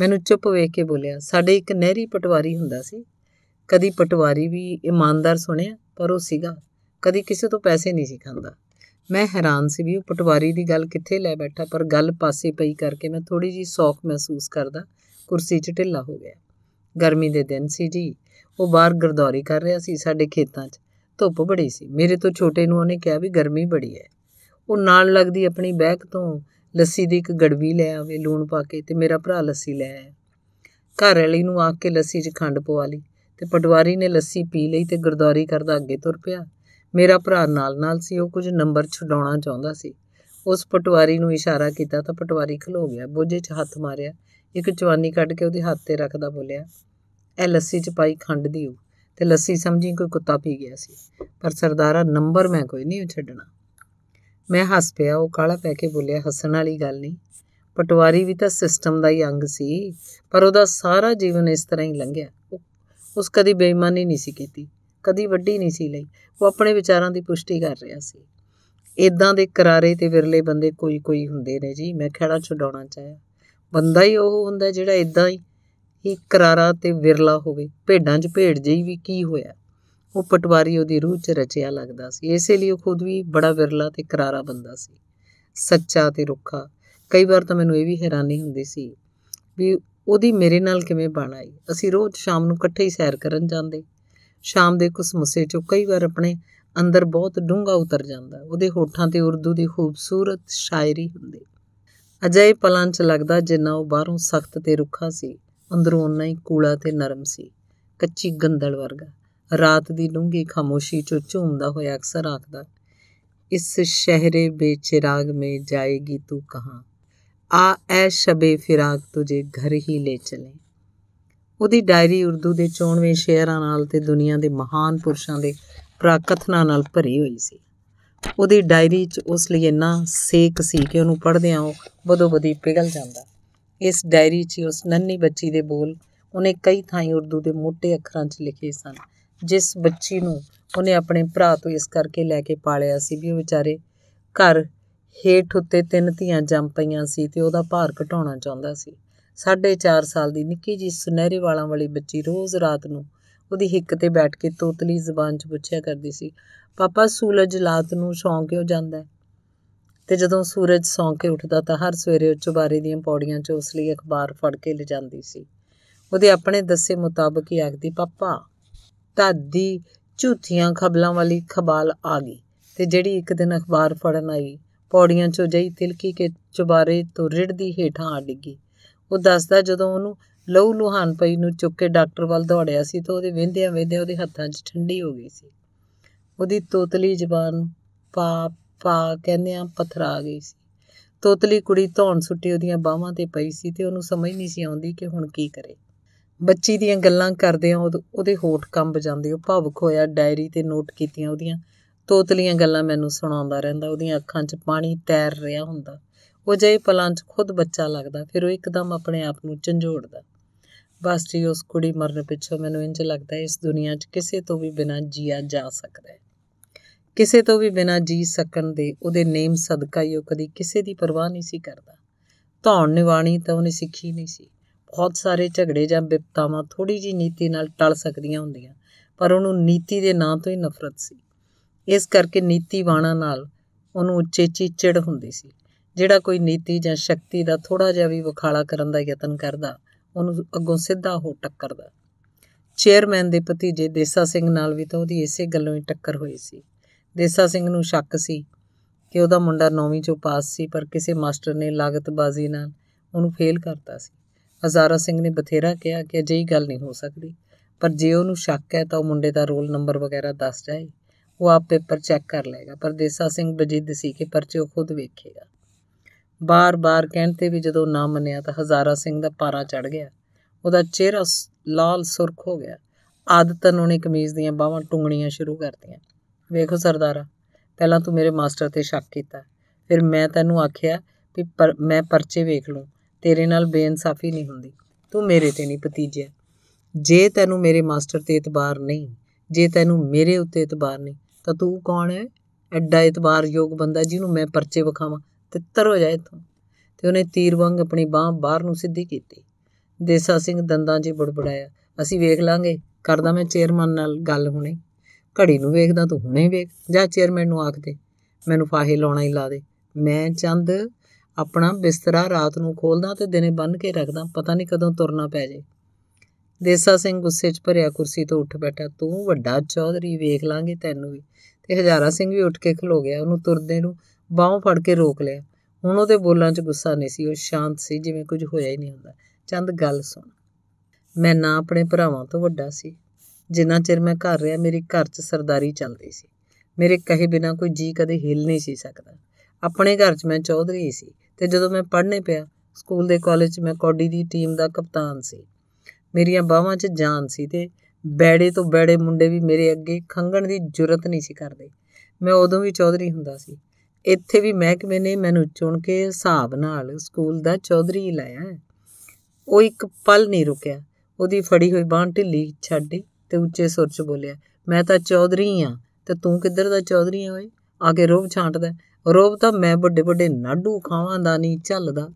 S1: ਮੈਨੂੰ ਚੁੱਪ ਵੇਖ ਕੇ ਬੋਲਿਆ ਸਾਡੇ ਇੱਕ ਨਹਿਰੀ ਪਟਵਾਰੀ ਹੁੰਦਾ ਸੀ ਕਦੀ ਪਟਵਾਰੀ ਵੀ ਇਮਾਨਦਾਰ ਸੁਣਿਆ ਪਰ ਉਹ ਸੀਗਾ ਕਦੀ ਕਿਸੇ ਤੋਂ ਪੈਸੇ ਨਹੀਂ ਸੀ ਖਾਂਦਾ ਮੈਂ ਹੈਰਾਨ ਸੀ ਵੀ ਉਹ ਪਟਵਾਰੀ ਦੀ ਗੱਲ ਕਿੱਥੇ ਲੈ ਬੈਠਾ ਪਰ ਗੱਲ ਪਾਸੇ ਪਈ ਕਰਕੇ ਮੈਂ ਥੋੜੀ ਜੀ ਸੌਖ ਮਹਿਸੂਸ ਕਰਦਾ ਕੁਰਸੀ 'ਚ ਢਿੱਲਾ ਹੋ ਗਿਆ ਗਰਮੀ ਦੇ ਦਿਨ ਸੀ ਜੀ ਉਹ ਬਾਹਰ ਗਰਦੌਰੀ ਕਰ ਰਿਹਾ ਸੀ ਸਾਡੇ ਖੇਤਾਂ 'ਚ ਧੁੱਪ ਬੜੀ ਸੀ ਮੇਰੇ ਤੋਂ ਛੋਟੇ ਨੂੰ ਉਹਨੇ ਕਿਹਾ ਵੀ ਗਰਮੀ ਬੜੀ ਹੈ ਉਹ ਨਾਲ ਲੱਗਦੀ ਆਪਣੀ ਬੈਗ ਤੋਂ ਲੱਸੀ ਦੀ ਇੱਕ ਗੜਵੀ ਲੈ ਆਵੇ ਲੂਣ ਪਾ ਕੇ ਤੇ ਮੇਰਾ ਭਰਾ ਲੱਸੀ ਲੈ ਆਇਆ ਘਰ ਵਾਲੀ ਨੂੰ ਆ ਕੇ ਲੱਸੀ 'ਚ ਖੰਡ ਪਵਾ ਲਈ ਤੇ ਪਟਵਾਰੀ ਨੇ ਲੱਸੀ ਪੀ ਲਈ ਤੇ ਗਰਦੌਰੀ ਕਰਦਾ ਅੱਗੇ ਤੁਰ ਪਿਆ ਮੇਰਾ ਭਰਾ ਨਾਲ-ਨਾਲ ਸੀ ਉਹ ਕੁਝ ਨੰਬਰ ਛਡਾਉਣਾ ਚਾਹੁੰਦਾ ਸੀ ਉਸ ਪਟਵਾਰੀ ਨੂੰ ਇਸ਼ਾਰਾ ਕੀਤਾ ਤਾਂ ਪਟਵਾਰੀ ਖਲੋ ਗਿਆ ਬੋਝੇ 'ਚ ਹੱਥ ਮਾਰਿਆ ਇੱਕ ਚਵਾਨੀ ਕੱਢ ਕੇ ਉਹਦੇ ਹੱਥ ਤੇ ਰੱਖਦਾ ਬੋਲਿਆ ਇਹ ਲੱਸੀ 'ਚ ਪਾਈ ਖੰਡ ਦੀ ਤੇ ਲੱਸੀ ਸਮਝੀ ਕੋਈ ਕੁੱਤਾ ਪੀ ਗਿਆ ਸੀ ਪਰ ਸਰਦਾਰਾ ਨੰਬਰ ਮੈਂ ਕੋਈ ਨਹੀਂ ਛੱਡਣਾ ਮੈਂ ਹੱਸ ਪਿਆ ਉਹ ਕਾਲਾ ਪੈ ਕੇ ਬੋਲਿਆ ਹੱਸਣ ਵਾਲੀ ਗੱਲ ਨਹੀਂ ਪਟਵਾਰੀ ਵੀ ਤਾਂ ਸਿਸਟਮ ਦਾ ਹੀ ਅੰਗ ਸੀ ਪਰ ਉਹਦਾ ਸਾਰਾ ਜੀਵਨ ਇਸ ਤਰ੍ਹਾਂ ਹੀ ਲੰਘਿਆ ਉਸ ਕਦੀ ਬੇਈਮਾਨੀ ਨਹੀਂ ਸੀ ਕੀਤੀ ਕਦੀ ਵੱਡੀ ਨਹੀਂ ਸੀ ਲਈ ਉਹ ਆਪਣੇ ਵਿਚਾਰਾਂ ਦੀ ਪੁਸ਼ਟੀ ਕਰ ਰਿਹਾ ਸੀ ਇਦਾਂ ਦੇ ਕਰਾਰੇ ਤੇ ਵਿਰਲੇ ਬੰਦੇ ਕੋਈ ਕੋਈ ਹੁੰਦੇ ਨੇ ਜੀ ਮੈਂ ਖੜਾ ਛਡਾਉਣਾ ਚਾਹਿਆ ਬੰਦਾ ਹੀ ਉਹ ਹੁੰਦਾ ਜਿਹੜਾ ਇਦਾਂ ਹੀ ਇੱਕ ਕਰਾਰਾ ਤੇ ਵਿਰਲਾ ਹੋਵੇ ਭੇਡਾਂ 'ਚ ਭੇਡ ਜਈ ਵੀ ਕੀ ਹੋਇਆ ਉਹ ਪਟਵਾਰੀ ਉਹਦੀ ਰੂਹ 'ਚ ਰਚਿਆ ਲੱਗਦਾ ਸੀ ਇਸੇ ਲਈ ਉਹ ਖੁਦ ਵੀ ਬੜਾ ਵਿਰਲਾ ਤੇ ਕਰਾਰਾ ਬੰਦਾ ਸੀ ਸੱਚਾ ਤੇ ਰੁੱਖਾ ਕਈ ਵਾਰ ਤਾਂ ਮੈਨੂੰ ਇਹ ਵੀ ਹੈਰਾਨੀ ਹੁੰਦੀ ਸੀ ਵੀ ਉਹਦੀ ਮੇਰੇ ਨਾਲ ਕਿਵੇਂ ਬਣ ਆਈ ਅਸੀਂ ਰੋਜ਼ ਸ਼ਾਮ ਨੂੰ ਇਕੱਠੇ ਹੀ ਸੈਰ ਕਰਨ ਜਾਂਦੇ ਸ਼ਾਮ ਦੇ ਕੁਸ ਮੁਸੇ 'ਚੋਂ ਕਈ ਵਾਰ ਆਪਣੇ ਅੰਦਰ ਬਹੁਤ ਡੂੰਘਾ ਉਤਰ ਜਾਂਦਾ ਉਹਦੇ ਹੋਠਾਂ ਤੇ ਉਰਦੂ ਦੀ ਖੂਬਸੂਰਤ ਸ਼ਾਇਰੀ ਹੁੰਦੀ ਅਜੇ ਪਲਾਂ 'ਚ ਲੱਗਦਾ ਜਿੰਨਾ ਉਹ ਬਾਹਰੋਂ ਸਖਤ ਤੇ ਰੁੱਖਾ ਸੀ ਅੰਦਰੋਂ ਉਨਾ ਹੀ ਕੂਲਾ ਤੇ ਨਰਮ ਸੀ ਕੱਚੀ ਗੰਦਲ ਵਰਗਾ ਰਾਤ ਦੀ ਡੂੰਘੀ ਖਾਮੋਸ਼ੀ ਚ ਝੂਮਦਾ ਹੋਇਆ ਅਕਸਰ ਆਖਦਾ ਇਸ ਸ਼ਹਿਰੇ ਬੇਚਿਰਾਗ ਮੇ ਜਾਏਗੀ ਤੂੰ ਕਹਾਂ ਆ ਐ ਸ਼ਬੇ ਫਿਰਾਕ ਤੁਝੇ ਘਰ ਹੀ ਲੈ ਚਲੇ ਉਹਦੀ ਡਾਇਰੀ ਉਰਦੂ ਦੇ ਚੋਣਵੇਂ ਸ਼ੇਰਾਂ ਨਾਲ ਤੇ ਦੁਨੀਆ ਦੇ ਮਹਾਨ ਪੁਰਸ਼ਾਂ ਦੇ ਪ੍ਰਾਕਥਨਾ ਨਾਲ ਭਰੀ ਹੋਈ ਸੀ ਉਹਦੀ ਡਾਇਰੀ 'ਚ ਉਸ ਲਈ ਇੰਨਾ ਸੇਕ ਸੀ ਕਿ ਉਹਨੂੰ ਪੜਦਿਆਂ ਉਹ ਬਦੋ-ਬਦੀ ਪਿਗਲ ਜਾਂਦਾ ਇਸ ਡਾਇਰੀ 'ਚ ਉਸ ਨੰਨੀ ਬੱਚੀ ਦੇ ਬੋਲ ਉਹਨੇ ਕਈ ਥਾਈਂ ਉਰਦੂ ਦੇ ਮੋٹے ਅੱਖਰਾਂ 'ਚ ਲਿਖੇ ਸਨ ਜਿਸ ਬੱਚੀ ਨੂੰ ਉਹਨੇ ਆਪਣੇ ਭਰਾ ਤੋਂ ਇਸ ਕਰਕੇ ਲੈ ਕੇ ਪਾਲਿਆ ਸੀ ਵੀ ਉਹ ਵਿਚਾਰੇ ਘਰ ਹੇਠ ਉੱਤੇ ਤਿੰਨ ਧੀਆਂ ਜੰਮ ਪਈਆਂ ਸੀ ਤੇ ਉਹਦਾ ਭਾਰ ਘਟਾਉਣਾ ਚਾਹੁੰਦਾ ਸੀ 4.5 ਸਾਲ ਦੀ ਨਿੱਕੀ ਜੀ ਸੁਨਹਿਰੇ ਵਾਲਾਂ ਵਾਲੀ ਬੱਚੀ ਰੋਜ਼ ਰਾਤ ਨੂੰ ਉਹਦੀ ਹਿੱਕ ਤੇ ਬੈਠ ਕੇ ਤੋਤਲੀ ਜ਼ੁਬਾਨ 'ਚ ਪੁੱਛਿਆ ਕਰਦੀ ਸੀ ਪਾਪਾ ਸੂਰਜ ਲਾਤ ਨੂੰ ਸ਼ੌਂਕ ਕਿਉਂ ਜਾਂਦਾ ਹੈ ਤੇ ਜਦੋਂ ਸੂਰਜ ਸੌਂ ਕੇ ਉੱਠਦਾ ਤਾਂ ਹਰ ਸਵੇਰੇ ਉਹ ਚੁਬਾਰੇ ਦੀਆਂ ਪੌੜੀਆਂ 'ਚ ਉਸ ਲਈ ਅਖਬਾਰ ਫੜ ਕੇ ਲਿਜਾਂਦੀ ਸੀ ਉਹਦੇ ਆਪਣੇ ਦੱਸੇ ਮੁਤਾਬਕ ਹੀ ਆਖਦੀ ਪਾਪਾ ਧੱਦ ਦੀ ਝੂਠੀਆਂ ਖਬਲਾਂ ਵਾਲੀ ਖਬਾਲ ਆ ਗਈ ਤੇ ਜਿਹੜੀ ਇੱਕ ਦਿਨ ਅਖਬਾਰ ਫੜਨ ਆਈ ਪੌੜੀਆਂ 'ਚੋਂ ਜਈ ਤਿਲਕੀ ਕੇ ਚੁਬਾਰੇ ਤੋਂ ਰਿੜਦੀ ਹੇਠਾਂ ਆ ਡਿੱਗੀ ਉਹ ਦੱਸਦਾ ਜਦੋਂ ਉਹਨੂੰ ਲਹੂ ਲੁਹਾਨ ਪਈ ਨੂੰ ਚੁੱਕ ਕੇ ਡਾਕਟਰ ਵੱਲ ਦੌੜਿਆ ਸੀ ਤਾਂ ਉਹਦੇ ਵਿੰਦਿਆਂ ਵਿੰਦਿਆਂ ਉਹਦੇ ਹੱਥਾਂ 'ਚ ਠੰਡੀ ਹੋ ਗਈ ਸੀ ਉਹਦੀ ਤੋਤਲੀ ਜ਼ਬਾਨ ਪਾ ਪਾ ਕਹਿੰਦੇ ਆ ਪਥਰਾ ਗਈ ਸੀ ਤੋਤਲੀ ਕੁੜੀ ਧੌਣ ਸੁੱਟੀ ਉਹਦੀਆਂ ਬਾਹਾਂ ਤੇ ਪਈ ਸੀ ਤੇ ਉਹਨੂੰ ਸਮਝ ਨਹੀਂ ਸੀ ਆਉਂਦੀ ਕਿ ਹੁਣ ਕੀ ਕਰੇ ਬੱਚੀ ਦੀਆਂ ਗੱਲਾਂ ਆ ਉਹਦੇ ਹੋਠ ਕੰਬ ਜਾਂਦੇ ਉਹ ਭਾਵਕ ਹੋਇਆ ਡਾਇਰੀ ਤੇ ਨੋਟ ਕੀਤੀਆਂ ਉਹਦੀਆਂ ਤੋਤਲੀਆਂ ਗੱਲਾਂ ਮੈਨੂੰ ਸੁਣਾਉਂਦਾ ਰਹਿੰਦਾ ਉਹਦੀਆਂ ਅੱਖਾਂ 'ਚ ਪਾਣੀ ਤੈਰ ਰਿਹਾ ਹੁੰਦਾ ਉਹ ਜੇ ਪਲਾਂ 'ਚ ਖੁਦ ਬੱਚਾ ਲੱਗਦਾ ਫਿਰ ਉਹ ਇੱਕਦਮ ਆਪਣੇ ਆਪ ਨੂੰ ਝੰਜੋੜਦਾ ਬਸ ਜੀ ਉਸ ਕੁੜੀ ਮਰਨ ਪਿੱਛੋਂ ਮੈਨੂੰ ਇੰਜ ਲੱਗਦਾ ਇਸ ਦੁਨੀਆ 'ਚ ਕਿਸੇ ਤੋਂ ਵੀ ਬਿਨਾਂ ਜੀਆ ਜਾ ਸਕਦਾ ਹੈ ਕਿਸੇ ਤੋਂ ਵੀ ਬਿਨਾਂ ਜੀ ਸਕਣ ਦੇ ਉਹਦੇ ਨੇਮ ਸਦਕਾ ਹੀ ਉਹ ਕਦੀ ਕਿਸੇ ਦੀ ਪਰਵਾਹ ਨਹੀਂ ਸੀ ਕਰਦਾ ਧੌਣ ਨਿਵਾਣੀ ਤਾਂ ਉਹਨੇ ਸਿੱਖੀ ਨਹੀਂ ਸੀ ਬਹੁਤ ਸਾਰੇ ਝਗੜੇ ਜਾਂ ਵਿਪਤਾਵਾਂ ਥੋੜੀ ਜੀ ਨੀਤੀ ਨਾਲ ਟਲ ਸਕਦੀਆਂ ਹੁੰਦੀਆਂ ਪਰ ਉਹਨੂੰ ਨੀਤੀ ਦੇ ਨਾਂ ਤੋਂ ਹੀ ਨਫ਼ਰਤ ਸੀ ਇਸ ਕਰਕੇ ਨੀਤੀਵਾਣਾ ਨਾਲ ਉਹਨੂੰ ਉੱਚੇ ਚੀਚੜ ਹੁੰਦੀ ਸੀ ਜਿਹੜਾ ਕੋਈ ਨੀਤੀ ਜਾਂ ਸ਼ਕਤੀ ਦਾ ਥੋੜਾ ਜਿਹਾ ਵੀ ਵਿਖਾਲਾ ਕਰਨ ਦਾ ਯਤਨ ਕਰਦਾ ਉਹਨੂੰ ਅੱਗੋਂ ਸਿੱਧਾ ਹੋ ਟੱਕਰਦਾ ਚੇਅਰਮੈਨ ਦੇ ਭਤੀਜੇ ਦੇਸਾ ਸਿੰਘ ਨਾਲ ਵੀ ਤਾਂ ਉਹਦੀ ਇਸੇ ਗੱਲੋਂ ਹੀ ਟੱਕਰ ਹੋਈ ਸੀ ਦੇਸਾ ਸਿੰਘ ਨੂੰ ਸ਼ੱਕ ਸੀ ਕਿ ਉਹਦਾ ਮੁੰਡਾ 9ਵੀਂ ਚੋਂ ਪਾਸ ਸੀ ਪਰ ਕਿਸੇ ਮਾਸਟਰ ਨੇ ਲਾਗਤਬਾਜ਼ੀ ਨਾਲ ਉਹਨੂੰ ਫੇਲ ਕਰਤਾ ਸੀ ਹਜ਼ਾਰਾ ਸਿੰਘ ਨੇ ਬਥੇਰਾ ਕਿਹਾ ਕਿ ਅਜਿਹੀ ਗੱਲ ਨਹੀਂ ਹੋ ਸਕਦੀ ਪਰ ਜੇ ਉਹਨੂੰ ਸ਼ੱਕ ਹੈ ਤਾਂ ਉਹ ਮੁੰਡੇ ਦਾ ਰੋਲ ਨੰਬਰ ਵਗੈਰਾ ਦੱਸ ਜਾਏ ਉਹ ਆਪ ਪੇਪਰ ਚੈੱਕ ਕਰ ਲਏਗਾ ਪਰ ਦੇਸਾ ਸਿੰਘ ਬਜਿੱਦ ਸੀ ਕਿ ਪਰਚੇ ਉਹ ਖੁਦ ਵੇਖੇਗਾ ਬਾਰ-ਬਾਰ ਕਹਿਣ ਤੇ ਵੀ ਜਦੋਂ ਨਾ ਮੰਨਿਆ ਤਾਂ ਹਜ਼ਾਰਾ ਸਿੰਘ ਦਾ ਪਾਰਾ ਚੜ ਗਿਆ ਉਹਦਾ ਚਿਹਰਾ ਲਾਲ ਸੁਰਖ ਹੋ ਗਿਆ ਆਦਤਨ ਉਹਨੇ ਕਮੀਜ਼ ਦੀਆਂ ਬਾਹਾਂ ਟੁੰਗਣੀਆਂ ਸ਼ੁਰੂ ਕਰਤੀਆਂ ਵੇਖੋ ਸਰਦਾਰਾ ਪਹਿਲਾਂ ਤੂੰ ਮੇਰੇ ਮਾਸਟਰ ਤੇ ਸ਼ੱਕ ਕੀਤਾ ਫਿਰ ਮੈਂ ਤੈਨੂੰ ਆਖਿਆ ਕਿ ਮੈਂ ਪਰਚੇ ਵੇਖ ਲੂੰ ਤੇਰੇ ਨਾਲ ਬੇਇਨਸਾਫੀ ਨਹੀਂ ਹੁੰਦੀ ਤੂੰ ਮੇਰੇ ਤੇ ਨਹੀਂ ਭਤੀਜਿਆ ਜੇ ਤੈਨੂੰ ਮੇਰੇ ਮਾਸਟਰ ਤੇ ਇਤਬਾਰ ਨਹੀਂ ਜੇ ਤੈਨੂੰ ਮੇਰੇ ਉੱਤੇ ਇਤਬਾਰ ਨਹੀਂ ਤਾਂ ਤੂੰ ਕੌਣ ਹੈ ਐਡਾ ਇਤਬਾਰਯੋਗ ਬੰਦਾ ਜਿਹਨੂੰ ਮੈਂ ਪਰਚੇ ਵਿਖਾਵਾਂ ਤਿੱਤਰ ਹੋ ਜਾਏ ਤੂੰ ਤੇ ਉਹਨੇ ਤੀਰ ਵਾਂਗ ਆਪਣੀ ਬਾਹ ਬਾਹਰ ਨੂੰ ਸਿੱਧੀ ਕੀਤੀ ਦੇਸਾ ਸਿੰਘ ਦੰਦਾਂ 'ਚ ਬੜਬੜਾਇਆ ਅਸੀਂ ਵੇਖ ਲਾਂਗੇ ਕਰਦਾ ਮੈਂ ਚੇਅਰਮੈਨ ਨਾਲ ਗੱਲ ਹੁਣੇ ਘੜੀ ਨੂੰ ਵੇਖਦਾ ਤੂੰ ਹੁਣੇ ਵੇਖ ਜਾਂ ਚੇਅਰਮੈਨ ਨੂੰ ਆਖ ਦੇ ਮੈਨੂੰ ਫਾਹੇ ਲਾਉਣਾ ਹੀ ਲਾ ਦੇ ਮੈਂ ਚੰਦ ਆਪਣਾ ਬਿਸਤਰਾ ਰਾਤ ਨੂੰ ਖੋਲਦਾ ਤੇ ਦਿਨੇ ਬੰਨ ਕੇ ਰੱਖਦਾ ਪਤਾ ਨਹੀਂ ਕਦੋਂ ਤੁਰਨਾ ਪੈ ਜੇ ਦੇਸਾ ਸਿੰਘ ਗੁੱਸੇ 'ਚ ਭਰਿਆ ਕੁਰਸੀ ਤੋਂ ਉੱਠ ਬੈਠਾ ਤੂੰ ਵੱਡਾ ਚੌਧਰੀ ਵੇਖ ਲਾਂਗੇ ਤੈਨੂੰ ਵੀ ਤੇ ਹਜ਼ਾਰਾ ਸਿੰਘ ਵੀ ਉੱਠ ਕੇ ਖਲੋ ਗਿਆ ਉਹਨੂੰ ਤੁਰਦੇ ਨੂੰ ਬਾਹੋਂ ਫੜ ਕੇ ਰੋਕ ਲਿਆ ਹੁਣ ਉਹਦੇ ਬੋਲਾਂ 'ਚ ਗੁੱਸਾ ਨਹੀਂ ਸੀ ਉਹ ਸ਼ਾਂਤ ਸੀ ਜਿਵੇਂ ਕੁਝ ਹੋਇਆ ਹੀ ਨਹੀਂ ਹੁੰਦਾ ਚੰਦ ਗੱਲ ਸੁਣ ਮੈਂ ਨਾ ਆਪਣੇ ਭਰਾਵਾਂ ਤੋਂ ਵੱਡਾ ਸੀ ਜਿੰਨਾ ਚਿਰ ਮੈਂ ਘਰ ਰਿਹਾ ਮੇਰੇ ਘਰ 'ਚ ਸਰਦਾਰੀ ਚੱਲਦੀ ਸੀ ਮੇਰੇ ਕਹੇ ਬਿਨਾ ਕੋਈ ਜੀ ਕਦੇ ਹਿੱਲ ਨਹੀਂ ਸੀ ਸਕਦਾ ਆਪਣੇ ਘਰ 'ਚ ਮੈਂ ਚੌਧਰੀ ਸੀ ਤੇ ਜਦੋਂ ਮੈਂ ਪੜ੍ਹਨੇ ਪਿਆ ਸਕੂਲ ਦੇ ਕਾਲਜ 'ਚ ਮੈਂ ਕੌਡੀ ਦੀ ਟੀਮ ਦਾ ਕਪਤਾਨ ਸੀ ਮੇਰੀਆਂ ਬਾਹਾਂ 'ਚ ਜਾਨ ਸੀ ਤੇ ਬੈੜੇ ਤੋਂ ਬੈੜੇ ਮੁੰਡੇ ਵੀ ਮੇਰੇ ਅੱਗੇ ਖੰਗਣ ਦੀ ਜੁਰਤ ਨਹੀਂ ਸੀ ਕਰਦੇ ਮੈਂ ਉਦੋਂ ਵੀ ਚੌਧਰੀ ਹੁੰਦਾ ਸੀ ਇੱਥੇ ਵੀ ਮਹਿਕਮੇ ਨੇ ਮੈਨੂੰ ਚੁਣ ਕੇ ਹਿਸਾਬ ਨਾਲ ਸਕੂਲ ਦਾ ਚੌਧਰੀ ਲਾਇਆ ਉਹ ਇੱਕ ਪਲ ਨਹੀਂ ਰੁਕਿਆ ਉਹਦੀ ਫੜੀ ਹੋਈ ਬਾਹ ਢਿੱਲੀ ਛੱਡੀ ਤੇ ਉੱਚੇ ਸੁਰ 'ਚ ਬੋਲਿਆ ਮੈਂ ਤਾਂ ਚੌਧਰੀ ਆ ਤੇ ਤੂੰ ਕਿੱਧਰ ਦਾ ਚੌਧਰੀ ਆ ਓਏ ਆ ਕੇ ਰੋਬ ਛਾਂਟਦਾ ਰੋਬ ਤਾਂ ਮੈਂ ਵੱਡੇ ਵੱਡੇ ਨਾਡੂ ਖਾਵਾਂ ਦਾ ਨਹੀਂ ਚੱਲਦਾ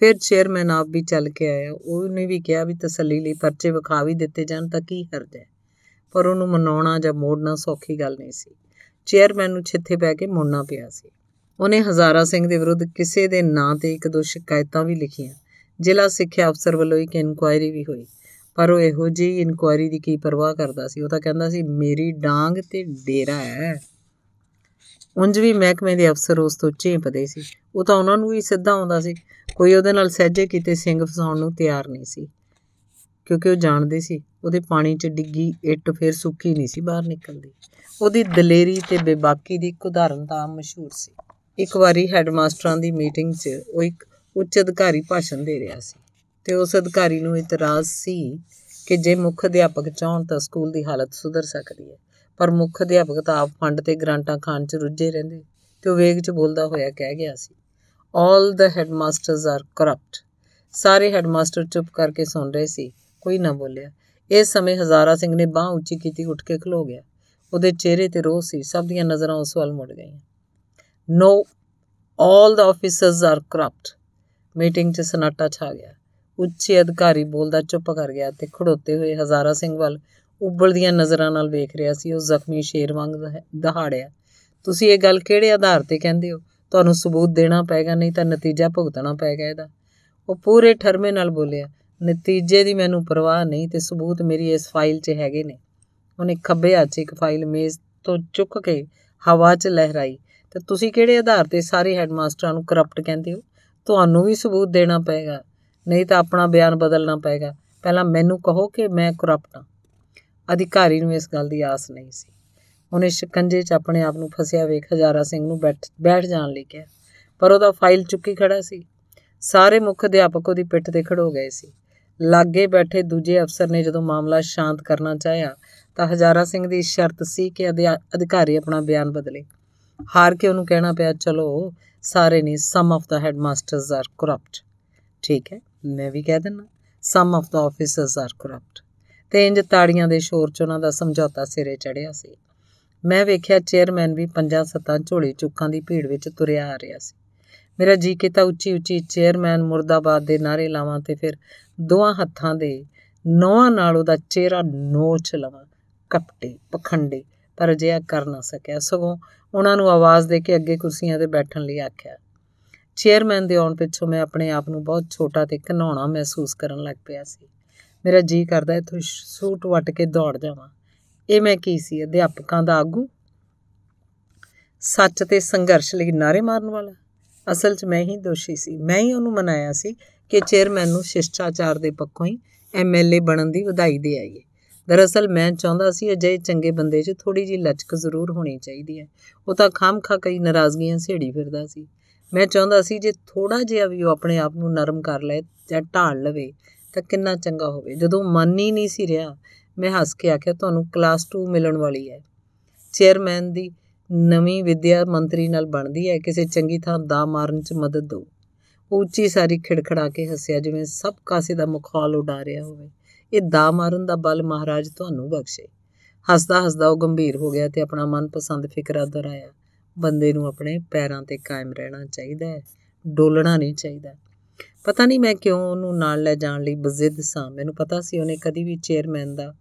S1: ਫਿਰ ਚੇਅਰਮੈਨ ਆਪ ਵੀ ਚੱਲ ਕੇ ਆਇਆ ਉਹਨੇ ਵੀ ਕਿਹਾ ਵੀ ਤਸੱਲੀ ਲਈ ਪਰਚੇ ਵਿਖਾ ਵੀ ਦਿੱਤੇ ਜਾਣ ਤਾਂ ਕੀ ਹਰਜ ਹੈ ਪਰ ਉਹਨੂੰ ਮਨਾਉਣਾ ਜਾਂ ਮੋੜਨਾ ਸੌਖੀ ਗੱਲ ਨਹੀਂ ਸੀ ਚੇਅਰਮੈਨ ਨੂੰ ਛਿੱਥੇ ਪੈ ਕੇ ਮੋੜਨਾ ਪਿਆ ਸੀ ਉਹਨੇ ਹਜ਼ਾਰਾ ਸਿੰਘ ਦੇ ਵਿਰੁੱਧ ਕਿਸੇ ਦੇ ਨਾਂ ਤੇ ਇੱਕ ਦੋ ਸ਼ਿਕਾਇਤਾਂ ਵੀ ਲਿਖੀਆਂ ਜ਼ਿਲ੍ਹਾ ਸਿੱਖਿਆ ਅਫਸਰ ਵੱਲੋਂ ਇੱਕ ਇਨਕੁਆਇਰੀ ਵੀ ਹੋਈ ਪਰ ਉਹ ਇਹੋ ਜਿਹੀ ਇਨਕੁਆਇਰੀ ਦੀ ਕੀ ਪਰਵਾਹ ਕਰਦਾ ਸੀ ਉਹ ਤਾਂ ਕਹਿੰਦਾ ਸੀ ਮੇਰੀ ਡਾਂਗ ਤੇ ਡੇਰਾ ਹੈ ਉਂਝ ਵੀ ਮਹਿਕਮੇ ਦੇ ਅਫਸਰ ਉਸ ਤੋਂ ਝੇਪਦੇ ਸੀ ਉਹ ਤਾਂ ਉਹਨਾਂ ਨੂੰ ਵੀ ਸਿੱਧਾ ਆਉਂਦਾ ਸੀ ਕੋਈ ਉਹਦੇ ਨਾਲ ਸਹਿਜੇ ਕੀਤੇ ਸਿੰਘ ਫਸਾਉਣ ਨੂੰ ਤਿਆਰ ਨਹੀਂ ਸੀ ਕਿਉਂਕਿ ਉਹ ਜਾਣਦੇ ਸੀ ਉਹਦੇ ਪਾਣੀ 'ਚ ਡਿੱਗੀ ਇੱਟ ਫਿਰ ਸੁੱਕੀ ਨਹੀਂ ਸੀ ਬਾਹਰ ਨਿਕਲਦੀ ਉਹਦੀ ਦਲੇਰੀ ਤੇ ਬੇਬਾਕੀ ਦੀ ਇੱਕ ਉਦਾਹਰਨ ਤਾਂ ਮਸ਼ਹੂਰ ਸੀ ਇੱਕ ਵਾਰੀ ਹੈਡਮਾਸਟਰਾਂ ਦੀ ਮੀਟਿੰਗ 'ਚ ਉਹ ਇੱਕ ਉੱਚ ਅਧਿਕਾਰੀ ਭਾਸ਼ਣ ਦੇ ਰਿਹਾ ਸੀ ਤੇ ਉਸ ਅਧਿਕਾਰੀ ਨੂੰ ਇਤਰਾਜ਼ ਸੀ ਕਿ ਜੇ ਮੁੱਖ ਅਧਿਆਪਕ ਚਾਹਣ ਤਾਂ ਸਕੂਲ ਦੀ ਹਾਲਤ ਸੁਧਰ ਸਕਦੀ ਹੈ ਪਰ ਮੁੱਖ ਅਧਿਆਪਕ ਤਾਂ ਆਪ ਫੰਡ ਤੇ ਗ੍ਰਾਂਟਾਂ ਖਾਣ 'ਚ ਰੁੱਝੇ ਰਹਿੰਦੇ ਤੇ ਉਹ ਵੇਗ 'ਚ ਬੋਲਦਾ ਹੋਇਆ ਕਹਿ ਗਿਆ ਸੀ all the headmasters are corrupt ਸਾਰੇ ਹੈਡਮਾਸਟਰ ਚੁੱਪ ਕਰਕੇ ਸੁਣ ਰਹੇ ਸੀ ਕੋਈ ਨਾ ਬੋਲਿਆ ਇਸ ਸਮੇਂ ਹਜ਼ਾਰਾ ਸਿੰਘ ਨੇ ਬਾਹ ਉੱਚੀ ਕੀਤੀ ਉੱਠ ਕੇ ਖਲੋ ਗਿਆ ਉਹਦੇ ਚਿਹਰੇ ਤੇ ਰੋਹ ਸੀ ਸਭ ਦੀਆਂ ਨਜ਼ਰਾਂ ਉਸ ਵੱਲ ਮੁੜ ਗਈਆਂ no all the officers are corrupt meeting 'ਚ ਸਨਾਟਾ ਛਾ ਗਿਆ ਉੱਚੇ ਅਧਿਕਾਰੀ ਬੋਲਦਾ ਚੁੱਪ ਕਰ ਗਿਆ ਤੇ ਖੜੋਤੇ ਹੋਏ ਹਜ਼ਾਰਾ ਸਿੰਘ ਵੱਲ ਉਬਲਦੀਆਂ ਨਜ਼ਰਾਂ ਨਾਲ ਵੇਖ ਰਿਹਾ ਸੀ ਉਹ ਜ਼ਖਮੀ ਸ਼ੇਰ ਵਾਂਗ ਦਹਾੜਿਆ ਤੁਸੀਂ ਇਹ ਗੱਲ ਕਿਹੜੇ ਆਧਾਰ ਤੇ ਕਹਿੰਦੇ ਹੋ ਤੁਹਾਨੂੰ ਸਬੂਤ ਦੇਣਾ ਪੈਗਾ ਨਹੀਂ ਤਾਂ ਨਤੀਜਾ ਭੁਗਤਣਾ ਪੈਗਾ ਇਹਦਾ ਉਹ ਪੂਰੇ ਠਰਮੇ ਨਾਲ ਬੋਲਿਆ ਨਤੀਜੇ ਦੀ ਮੈਨੂੰ ਪਰਵਾਹ ਨਹੀਂ ਤੇ ਸਬੂਤ ਮੇਰੀ ਇਸ ਫਾਈਲ 'ਚ ਹੈਗੇ ਨੇ ਉਹਨੇ ਖੱਬੇ ਹੱਥ 'ਚ ਇੱਕ ਫਾਈਲ ਮੇਜ਼ ਤੋਂ ਚੁੱਕ ਕੇ ਹਵਾ 'ਚ ਲਹਿਰਾਈ ਤੇ ਤੁਸੀਂ ਕਿਹੜੇ ਆਧਾਰ ਤੇ ਸਾਰੇ ਹੈਡਮਾਸਟਰਾਂ ਨੂੰ ਕਰਪਟ ਕਹਿੰਦੇ ਹੋ ਤੁਹਾਨੂੰ ਵੀ ਸਬੂਤ ਦੇਣਾ ਪਏਗਾ ਨਹੀਂ ਤਾਂ ਆਪਣਾ ਬਿਆਨ ਬਦਲਣਾ ਪਏਗਾ ਪਹਿਲਾਂ ਮੈਨੂੰ ਕਹੋ ਕਿ ਮੈਂ ਕਰਪਟ ਹਾਂ ਅਧਿਕਾਰੀ ਨੂੰ ਇਸ ਗੱਲ ਦੀ ਆਸ ਨਹੀਂ ਸੀ ਉਹਨੇ ਸ਼ਿਕੰਜੇ 'ਚ ਆਪਣੇ ਆਪ ਨੂੰ ਫਸਿਆ ਵੇਖ ਹਜ਼ਾਰਾ ਸਿੰਘ ਨੂੰ ਬੈਠ ਬੈਠ ਜਾਣ ਲਈ ਕਿਹਾ ਪਰ ਉਹਦਾ ਫਾਈਲ ਚੁੱਕੀ ਖੜਾ ਸੀ ਸਾਰੇ ਮੁੱਖ ਅਧਿਆਪਕ ਉਹਦੀ ਪਿੱਠ ਤੇ ਖੜੋ ਗਏ ਸੀ ਲਾਗੇ ਬੈਠੇ ਦੂਜੇ ਅਫਸਰ ਨੇ ਜਦੋਂ ਮਾਮਲਾ ਸ਼ਾਂਤ ਕਰਨਾ ਚਾਹਿਆ ਤਾਂ ਹਜ਼ਾਰਾ ਸਿੰਘ ਦੀ ਸ਼ਰਤ ਸੀ ਕਿ ਅਧਿਕਾਰੀ ਆਪਣਾ ਬਿਆਨ ਬਦਲੇ ਹਾਰ ਕੇ ਉਹਨੂੰ ਕਹਿਣਾ ਪਿਆ ਚਲੋ ਸਾਰੇ ਨਹੀਂ some of the headmasters are corrupt ਠੀਕ ਹੈ ਮੈਂ ਵੀ ਕਹਿ ਦਿੰਨਾ some of the officers are corrupt ਤੇ ਇੰਜ ਤਾੜੀਆਂ ਦੇ ਸ਼ੋਰ 'ਚ ਉਹਨਾਂ ਦਾ ਸਮਝੌਤਾ ਸਿਰੇ ਚੜਿਆ ਸੀ ਮੈਂ ਵੇਖਿਆ ਚੇਅਰਮੈਨ ਵੀ ਪੰਜਾਂ ਸੱਤਾਂ ਝੋਲੀ ਚੁੱਕਾਂ ਦੀ ਭੀੜ ਵਿੱਚ ਤੁਰਿਆ ਆ ਰਿਹਾ ਸੀ ਮੇਰਾ ਜੀ ਕੀਤਾ ਉੱਚੀ ਉੱਚੀ ਚੇਅਰਮੈਨ ਮੁਰਦਾਬਾਦ ਦੇ ਨਾਰੇ ਲਾਵਾਂ ਤੇ ਫਿਰ ਦੋਹਾਂ ਹੱਥਾਂ ਦੇ ਨੋਹਾਂ ਨਾਲ ਉਹਦਾ ਚਿਹਰਾ ਨੋਚ ਲਵਾਂ ਕਪਟੇ ਪਖੰਡੇ ਪਰ ਅਜਿਹਾ ਕਰ ਨਾ ਸਕਿਆ ਸਗੋਂ ਉਹਨਾਂ ਨੂੰ ਆਵਾਜ਼ ਦੇ ਕੇ ਅੱਗੇ ਕੁਰਸੀਆਂ ਤੇ ਬੈਠਣ ਲਈ ਆਖਿਆ ਚੇਅਰਮੈਨ ਦੇ ਆਉਣ ਪਿੱਛੋਂ ਮੈਂ ਆਪਣੇ ਆਪ ਨੂੰ ਬਹੁਤ ਛੋਟਾ ਤੇ ਘਨਾਉਣਾ ਮਹਿਸੂਸ ਕਰਨ ਲੱਗ ਪਿਆ ਸੀ ਮੇਰਾ ਜੀ ਕਰਦਾ ਇਥੋਂ ਸੂਟ ਵਟ ਕੇ ਦੌੜ ਜਾਵਾਂ ਇਹ ਮੈਂ ਕੀ ਸੀ ਅਧਿਆਪਕਾਂ ਦਾ ਆਗੂ ਸੱਚ ਤੇ ਸੰਘਰਸ਼ ਲਈ ਨਾਰੇ ਮਾਰਨ ਵਾਲਾ ਅਸਲ 'ਚ ਮੈਂ ਹੀ ਦੋਸ਼ੀ ਸੀ ਮੈਂ ਹੀ ਉਹਨੂੰ ਮਨਾਇਆ ਸੀ ਕਿ ਚੇਅਰਮੈਨ ਨੂੰ ਸ਼ਿਸ਼ਟਾਚਾਰ ਦੇ ਪੱਖੋਂ ਹੀ ਐਮਐਲਏ ਬਣਨ ਦੀ ਵਧਾਈ ਦੇ ਆਈਏ ਦਰਅਸਲ ਮੈਂ ਚਾਹੁੰਦਾ ਸੀ ਅਜੇ ਚੰਗੇ ਬੰਦੇ 'ਚ ਥੋੜੀ ਜੀ ਲਚਕ ਜ਼ਰੂਰ ਹੋਣੀ ਚਾਹੀਦੀ ਹੈ ਉਹ ਤਾਂ ਖਾਮਖਾ ਕਈ ਨਾਰਾਜ਼ਗੀਆਂ ਸੇੜੀ ਫਿਰਦਾ ਸੀ ਮੈਂ ਚਾਹੁੰਦਾ ਸੀ ਜੇ ਥੋੜਾ ਜਿਹਾ ਵੀ ਉਹ ਆਪਣੇ ਆਪ ਨੂੰ ਨਰਮ ਕਰ ਲਏ ਜਾਂ ਢਾਲ ਲਵੇ ਤਾਂ ਕਿੰਨਾ ਚੰਗਾ ਹੋਵੇ ਜਦੋਂ ਮਨ ਹੀ ਨਹੀਂ ਸੀ ਰਿਹਾ ਮੈਂ ਹੱਸ ਕੇ ਆਖਿਆ ਤੁਹਾਨੂੰ ਕਲਾਸ 2 ਮਿਲਣ ਵਾਲੀ ਹੈ ਚੇਅਰਮੈਨ ਦੀ ਨਵੀਂ ਵਿਦਿਆ ਮੰਤਰੀ ਨਾਲ ਬਣਦੀ ਹੈ ਕਿਸੇ ਚੰਗੀ ਥਾਂ ਦਾ ਮਾਰਨ 'ਚ ਮਦਦ ਦੋ ਉੱਚੀ ਸਾਰੀ ਖਿੜਖੜਾ ਕੇ ਹੱਸਿਆ ਜਿਵੇਂ ਸਭ ਕਾਸੇ ਦਾ ਮੁਖਾਲ ਉਡਾ ਰਿਹਾ ਹੋਵੇ ਇਹ ਦਾ ਮਾਰਨ ਦਾ ਬਲ ਮਹਾਰਾਜ ਤੁਹਾਨੂੰ ਬਖਸ਼ੇ ਹੱਸਦਾ ਹੱਸਦਾ ਉਹ ਗੰਭੀਰ ਹੋ ਗਿਆ ਤੇ ਆਪਣਾ ਮਨਪਸੰਦ ਫਿਕਰਾ ਦੁਹਰਾਇਆ ਬੰਦੇ ਨੂੰ ਆਪਣੇ ਪੈਰਾਂ ਤੇ ਕਾਇਮ ਰਹਿਣਾ ਚਾਹੀਦਾ ਹੈ ਡੋਲਣਾ ਨਹੀਂ ਚਾਹੀਦਾ ਪਤਾ ਨਹੀਂ ਮੈਂ ਕਿਉਂ ਉਹਨੂੰ ਨਾਲ ਲੈ ਜਾਣ ਲਈ ਬਜ਼ਿੱਦ ਸਾਂ ਮੈਨੂੰ ਪਤਾ ਸੀ ਉਹਨੇ ਕਦੀ ਵੀ ਚੇਅਰਮੈਨ ਦਾ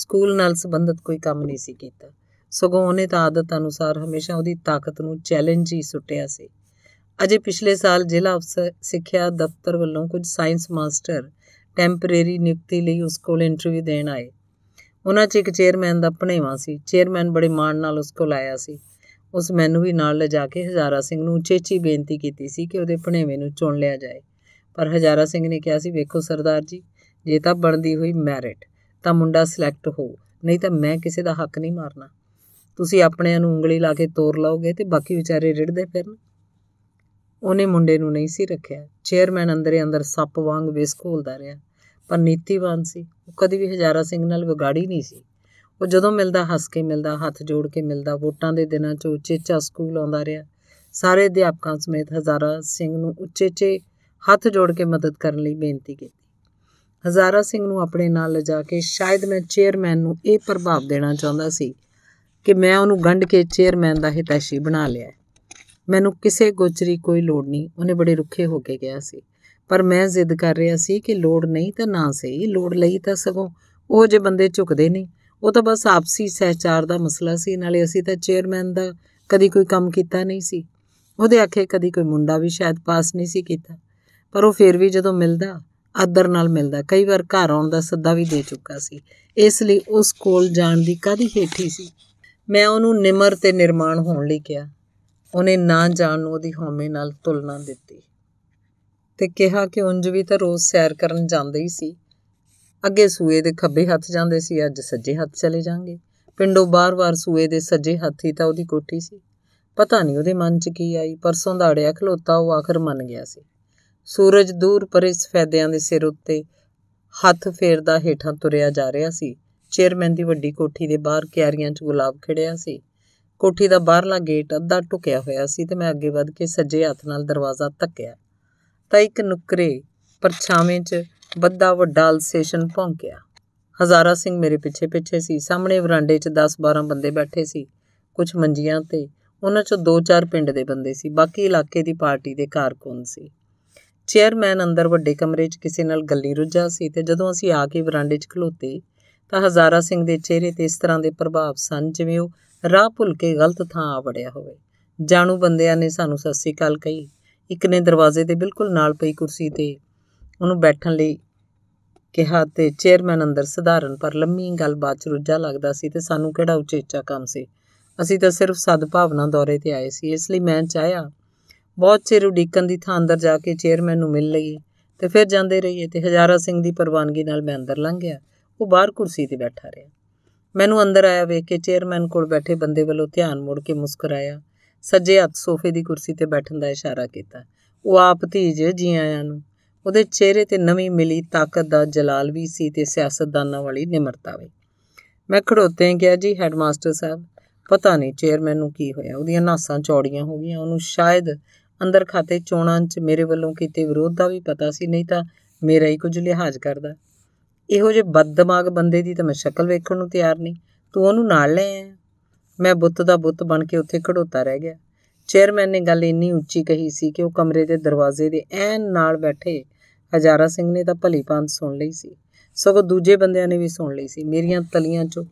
S1: ਸਕੂਲ ਨਾਲ ਸੰਬੰਧਿਤ ਕੋਈ ਕੰਮ ਨਹੀਂ ਸੀ ਕੀਤਾ ਸਗੋਂ ਉਹਨੇ ਤਾਂ ਆਦਤ ਅਨੁਸਾਰ ਹਮੇਸ਼ਾ ਉਹਦੀ ਤਾਕਤ ਨੂੰ ਚੈਲੰਜ ਹੀ ਸੁੱਟਿਆ ਸੀ ਅਜੇ ਪਿਛਲੇ ਸਾਲ ਜ਼ਿਲ੍ਹਾ ਅਫਸਰ ਸਿੱਖਿਆ ਦਫ਼ਤਰ ਵੱਲੋਂ ਕੁਝ ਸਾਇੰਸ ਮਾਸਟਰ ਟੈਂਪਰੇਰੀ ਨਿਯੁਕਤੀ ਲਈ ਉਸ ਕੋਲ ਇੰਟਰਵਿਊ ਦੇਣ ਆਏ ਉਹਨਾਂ 'ਚ ਇੱਕ ਚੇਅਰਮੈਨ ਦਾ ਪਣੇਵਾ ਸੀ ਚੇਅਰਮੈਨ ਬੜੇ ਮਾਣ ਨਾਲ ਉਸ ਕੋਲ ਆਇਆ ਸੀ ਉਸ ਮੈਨੂੰ ਵੀ ਨਾਲ ਲਿਜਾ ਕੇ ਹਜ਼ਾਰਾ ਸਿੰਘ ਨੂੰ ਚੇਚੀ ਬੇਨਤੀ ਕੀਤੀ ਸੀ ਕਿ ਉਹਦੇ ਪਣੇਵੇਂ ਨੂੰ ਚੁਣ ਲਿਆ ਜਾਏ ਪਰ ਹਜ਼ਾਰਾ ਸਿੰਘ ਨੇ ਕਿਹਾ ਸੀ ਵੇਖੋ ਸਰਦਾਰ ਜੀ ਜੇ ਤਾਂ ਬਣਦੀ ਹੋਈ ਮੈਰਿਟ ਤਾਂ ਮੁੰਡਾ ਸਿਲੈਕਟ ਹੋ ਨਹੀਂ ਤਾਂ ਮੈਂ ਕਿਸੇ ਦਾ ਹੱਕ ਨਹੀਂ ਮਾਰਨਾ ਤੁਸੀਂ ਆਪਣਿਆਂ ਨੂੰ ਉਂਗਲੀ ਲਾ ਕੇ ਤੋਰ ਲਓਗੇ ਤੇ ਬਾਕੀ ਵਿਚਾਰੇ ਰਿੜਦੇ ਫਿਰਨ ਉਹਨੇ ਮੁੰਡੇ ਨੂੰ ਨਹੀਂ ਸੀ ਰੱਖਿਆ ਚੇਅਰਮੈਨ ਅੰਦਰੇ ਅੰਦਰ ਸੱਪ ਵਾਂਗ ਵਿਸ ਰਿਹਾ ਪਰ ਨੀਤੀਵਾਨ ਸੀ ਉਹ ਕਦੀ ਵੀ ਹਜ਼ਾਰਾ ਸਿੰਘ ਨਾਲ ਵਿਗਾੜੀ ਨਹੀਂ ਸੀ ਉਹ ਜਦੋਂ ਮਿਲਦਾ ਹੱਸ ਕੇ ਮਿਲਦਾ ਹੱਥ ਜੋੜ ਕੇ ਮਿਲਦਾ ਵੋਟਾਂ ਦੇ ਦਿਨਾਂ 'ਚ ਉੱਚੇ ਚਾ ਸਕੂਲ ਆਉਂਦਾ ਰਿਹਾ ਸਾਰੇ ਅਧਿਆਪਕਾਂ ਸਮੇਤ ਹਜ਼ਾਰਾ ਸਿੰਘ ਨੂੰ ਉੱਚੇ ਚੇ ਹੱਥ ਜੋੜ ਕੇ ਮਦਦ ਕਰਨ ਲਈ ਬੇਨਤੀ ਕੀਤੀ ਹਜ਼ਾਰਾ ਸਿੰਘ ਨੂੰ ਆਪਣੇ ਨਾਲ ਲਿਜਾ ਕੇ ਸ਼ਾਇਦ ਮੈਂ ਚੇਅਰਮੈਨ ਨੂੰ ਇਹ ਪ੍ਰਭਾਵ ਦੇਣਾ ਚਾਹੁੰਦਾ ਸੀ ਕਿ ਮੈਂ ਉਹਨੂੰ ਗੰਢ ਕੇ ਚੇਅਰਮੈਨ ਦਾ ਹਿਤੈਸ਼ੀ ਬਣਾ ਲਿਆ ਮੈਨੂੰ ਕਿਸੇ ਗੋਚਰੀ ਕੋਈ ਲੋੜ ਨਹੀਂ ਉਹਨੇ ਬੜੇ ਰੁੱਖੇ ਹੋ ਕੇ ਗਿਆ ਸੀ ਪਰ ਮੈਂ ਜ਼ਿੱਦ ਕਰ ਰਿਹਾ ਸੀ ਕਿ ਲੋੜ ਨਹੀਂ ਤਾਂ ਨਾ ਸਹੀ ਲੋੜ ਲਈ ਤਾਂ ਸਗੋਂ ਉਹ ਜੇ ਬੰਦੇ ਝੁਕਦੇ ਨਹੀਂ ਉਹ ਤਾਂ ਬਸ ਆਪਸੀ ਸਹਿਚਾਰ ਦਾ ਮਸਲਾ ਸੀ ਨਾਲੇ ਅਸੀਂ ਤਾਂ ਚੇਅਰਮੈਨ ਦਾ ਕਦੀ ਕੋਈ ਕੰਮ ਕੀਤਾ ਨਹੀਂ ਸੀ ਉਹਦੇ ਆਖੇ ਕਦੀ ਕੋਈ ਮੁੰਡਾ ਵੀ ਸ਼ਾਇਦ ਪਾਸ ਨਹੀਂ ਸੀ ਕੀਤਾ ਪਰ ਉਹ ਫੇਰ ਵੀ ਜਦੋਂ ਮਿਲਦਾ ਆਦਰ ਨਾਲ ਮਿਲਦਾ ਕਈ ਵਾਰ ਘਰ ਆਉਣ ਦਾ ਸੱਦਾ ਵੀ ਦੇ ਚੁੱਕਾ ਸੀ ਇਸ ਲਈ ਉਸ ਕੋਲ ਜਾਣ ਦੀ ਕਾਦੀ ਹੇਠੀ ਸੀ ਮੈਂ ਉਹਨੂੰ ਨਿਮਰ ਤੇ ਨਿਰਮਾਣ ਹੋਣ ਲਈ ਕਿਹਾ ਉਹਨੇ ਨਾ ਜਾਣ ਨੂੰ ਉਹਦੀ ਹਉਮੈ ਨਾਲ ਤੁਲਨਾ ਦਿੱਤੀ ਤੇ ਕਿਹਾ ਕਿ ਉੰਜ ਵੀ ਤਾਂ ਰੋਜ਼ ਸੈਰ ਕਰਨ ਜਾਂਦੇ ਹੀ ਸੀ ਅੱਗੇ ਸੂਏ ਦੇ ਖੱਬੇ ਹੱਥ ਜਾਂਦੇ ਸੀ ਅੱਜ ਸੱਜੇ ਹੱਥ ਚਲੇ ਜਾਣਗੇ ਪਿੰਡੋਂ ਬਾਰ-ਬਾਰ ਸੂਏ ਦੇ ਸੱਜੇ ਹੱਥ ਹੀ ਤਾਂ ਉਹਦੀ ਕੋਠੀ ਸੀ ਪਤਾ ਨਹੀਂ ਉਹਦੇ ਮਨ 'ਚ ਕੀ ਆਈ ਪਰਸੋਂ ਦਾੜਿਆ ਖਲੋਤਾ ਉਹ ਆਖਰ ਮੰਨ ਗਿਆ ਸੀ ਸੂਰਜ ਦੂਰ ਪਰੇ ਸਫੈਦਿਆਂ ਦੇ ਸਿਰ ਉੱਤੇ ਹੱਥ ਫੇਰਦਾ ਹੀਠਾਂ ਤੁਰਿਆ ਜਾ ਰਿਹਾ ਸੀ ਚੇਅਰਮੈਨ ਦੀ ਵੱਡੀ ਕੋਠੀ ਦੇ ਬਾਹਰ ਕਿਆਰੀਆਂ 'ਚ ਗੁਲਾਬ ਖਿੜਿਆ ਸੀ ਕੋਠੀ ਦਾ ਬਾਹਰਲਾ ਗੇਟ ਅੱਧਾ ਟੁਕਿਆ ਹੋਇਆ ਸੀ ਤੇ ਮੈਂ ਅੱਗੇ ਵੱਧ ਕੇ ਸੱਜੇ ਹੱਥ ਨਾਲ ਦਰਵਾਜ਼ਾ ਧੱਕਿਆ ਤਾਂ ਇੱਕ ਨੁਕਰੇ ਪਰਛਾਵੇਂ 'ਚ ਵੱਡਾ ਵੱਡਾ ਅਲਸੇਸ਼ਨ ਭੌਂਕਿਆ ਹਜ਼ਾਰਾ ਸਿੰਘ ਮੇਰੇ ਪਿੱਛੇ ਪਿੱਛੇ ਸੀ ਸਾਹਮਣੇ ਵਰਾਂਡੇ 'ਚ 10-12 ਬੰਦੇ ਬੈਠੇ ਸੀ ਕੁਝ ਮੰਜੀਆਂ ਤੇ ਉਹਨਾਂ 'ਚੋਂ 2-4 ਪਿੰਡ ਦੇ ਬੰਦੇ ਸੀ ਬਾਕੀ ਇਲਾਕੇ ਦੀ ਪਾਰਟੀ ਦੇ ਕਾਰਕੁਨ ਸੀ ਚੇਅਰਮੈਨ ਅੰਦਰ ਵੱਡੇ ਕਮਰੇ 'ਚ ਕਿਸੇ ਨਾਲ ਗੱਲੀ ਰੁੱਝਾ ਸੀ ਤੇ ਜਦੋਂ ਅਸੀਂ ਆ ਕੇ ਵਰਾਂਡੇ 'ਚ ਖਲੋਤੇ ਤਾਂ ਹਜ਼ਾਰਾ ਸਿੰਘ ਦੇ ਚਿਹਰੇ ਤੇ ਇਸ ਤਰ੍ਹਾਂ ਦੇ ਪ੍ਰਭਾਵ ਸਨ ਜਿਵੇਂ ਉਹ ਰਾਹ ਭੁੱਲ ਕੇ ਗਲਤ ਥਾਂ ਆ ਵੜਿਆ ਹੋਵੇ ਜਾਣੂ ਬੰਦਿਆਂ ਨੇ ਸਾਨੂੰ ਸਤਿ ਸ੍ਰੀ ਅਕਾਲ ਕਹੀ ਇੱਕ ਨੇ ਦਰਵਾਜ਼ੇ ਦੇ ਬਿਲਕੁਲ ਨਾਲ ਪਈ ਕੁਰਸੀ ਤੇ ਉਹਨੂੰ ਬੈਠਣ ਲਈ ਕਿਹਾ ਤੇ ਚੇਅਰਮੈਨ ਅੰਦਰ ਸਧਾਰਨ ਪਰ ਲੰਮੀ ਗੱਲਬਾਤ ਰੁੱਝਾ ਲੱਗਦਾ ਸੀ ਤੇ ਸਾਨੂੰ ਕਿਹੜਾ ਉਚੇਚਾ ਕੰਮ ਸੀ ਅਸੀਂ ਤਾਂ ਸਿਰਫ ਸਦਭਾਵਨਾ ਦੌਰੇ ਤੇ ਆਏ ਸੀ ਇਸ ਲਈ ਮੈਂ ਚਾਹਿਆ ਬਹੁਤ ਚਿਰ ਉਡੀਕਣ ਦੀ ਥਾਂ ਅੰਦਰ ਜਾ ਕੇ ਚੇਅਰਮੈਨ ਨੂੰ ਮਿਲ ਲਈ ਤੇ ਫਿਰ ਜਾਂਦੇ ਰਹੀਏ ਤੇ ਹਜ਼ਾਰਾ ਸਿੰਘ ਦੀ ਪ੍ਰਵਾਨਗੀ ਨਾਲ ਮੈਂ ਅੰਦਰ ਲੰਘ ਗਿਆ ਉਹ ਬਾਹਰ ਕੁਰਸੀ ਤੇ ਬੈਠਾ ਰਿਹਾ ਮੈਨੂੰ ਅੰਦਰ ਆਇਆ ਵੇਖ ਕੇ ਚੇਅਰਮੈਨ ਕੋਲ ਬੈਠੇ ਬੰਦੇ ਵੱਲੋਂ ਧਿਆਨ ਮੋੜ ਕੇ ਮੁਸਕਰਾਇਆ ਸੱਜੇ ਹੱਥ ਸੋਫੇ ਦੀ ਕੁਰਸੀ ਤੇ ਬੈਠਣ ਦਾ ਇਸ਼ਾਰਾ ਕੀਤਾ ਉਹ ਆਪ ਧੀਜ ਜੀ ਆਇਆਂ ਨੂੰ ਉਹਦੇ ਚਿਹਰੇ ਤੇ ਨਵੀਂ ਮਿਲੀ ਤਾਕਤ ਦਾ ਜਲਾਲ ਵੀ ਸੀ ਤੇ ਸਿਆਸਤਦਾਨਾਂ ਵਾਲੀ ਨਿਮਰਤਾ ਵੀ ਮੈਂ ਖੜੋਤੇ ਕਿਹਾ ਜੀ ਹੈਡਮਾਸਟਰ ਸਾਹਿਬ ਪਤਾ ਨਹੀਂ ਚੇਅਰਮੈਨ ਨੂੰ ਕੀ ਹੋਇਆ ਉਹਦੀਆਂ ਨਾਸਾਂ ਚੌੜੀਆਂ ਹੋ ਗਈਆਂ ਉਹਨੂੰ ਸ਼ਾਇਦ ਅੰਦਰ ਖਾਤੇ ਚੋਣਾਂ 'ਚ ਮੇਰੇ ਵੱਲੋਂ ਕੀਤੇ ਵਿਰੋਧ ਦਾ ਵੀ ਪਤਾ ਸੀ ਨਹੀਂ ਤਾਂ ਮੇਰਾ ਹੀ ਕੁਝ ਲਿਹਾਜ਼ ਕਰਦਾ ਇਹੋ ਜੇ ਬਦਦਿਮਾਗ ਬੰਦੇ ਦੀ ਤਾਂ ਮੈਂ ਸ਼ਕਲ ਵੇਖਣ ਨੂੰ ਤਿਆਰ ਨਹੀਂ ਤੂੰ ਉਹਨੂੰ ਨਾਲ ਲੈ ਆ ਮੈਂ ਬੁੱਤ ਦਾ ਬੁੱਤ ਬਣ ਕੇ ਉੱਥੇ ਖੜੋਤਾ ਰਹਿ ਗਿਆ ਚੇਅਰਮੈਨ ਨੇ ਗੱਲ ਇੰਨੀ ਉੱਚੀ ਕਹੀ ਸੀ ਕਿ ਉਹ ਕਮਰੇ ਦੇ ਦਰਵਾਜ਼ੇ ਦੇ ਐਨ ਨਾਲ ਬੈਠੇ ਹਜ਼ਾਰਾ ਸਿੰਘ ਨੇ ਤਾਂ ਭਲੀ ਭਾਂਤ ਸੁਣ ਲਈ ਸੀ ਸਗੋਂ ਦੂਜੇ ਬੰਦਿਆਂ ਨੇ ਵੀ ਸੁਣ ਲਈ ਸੀ ਮੇਰੀਆਂ ਤਲੀਆਂ 'ਚੋਂ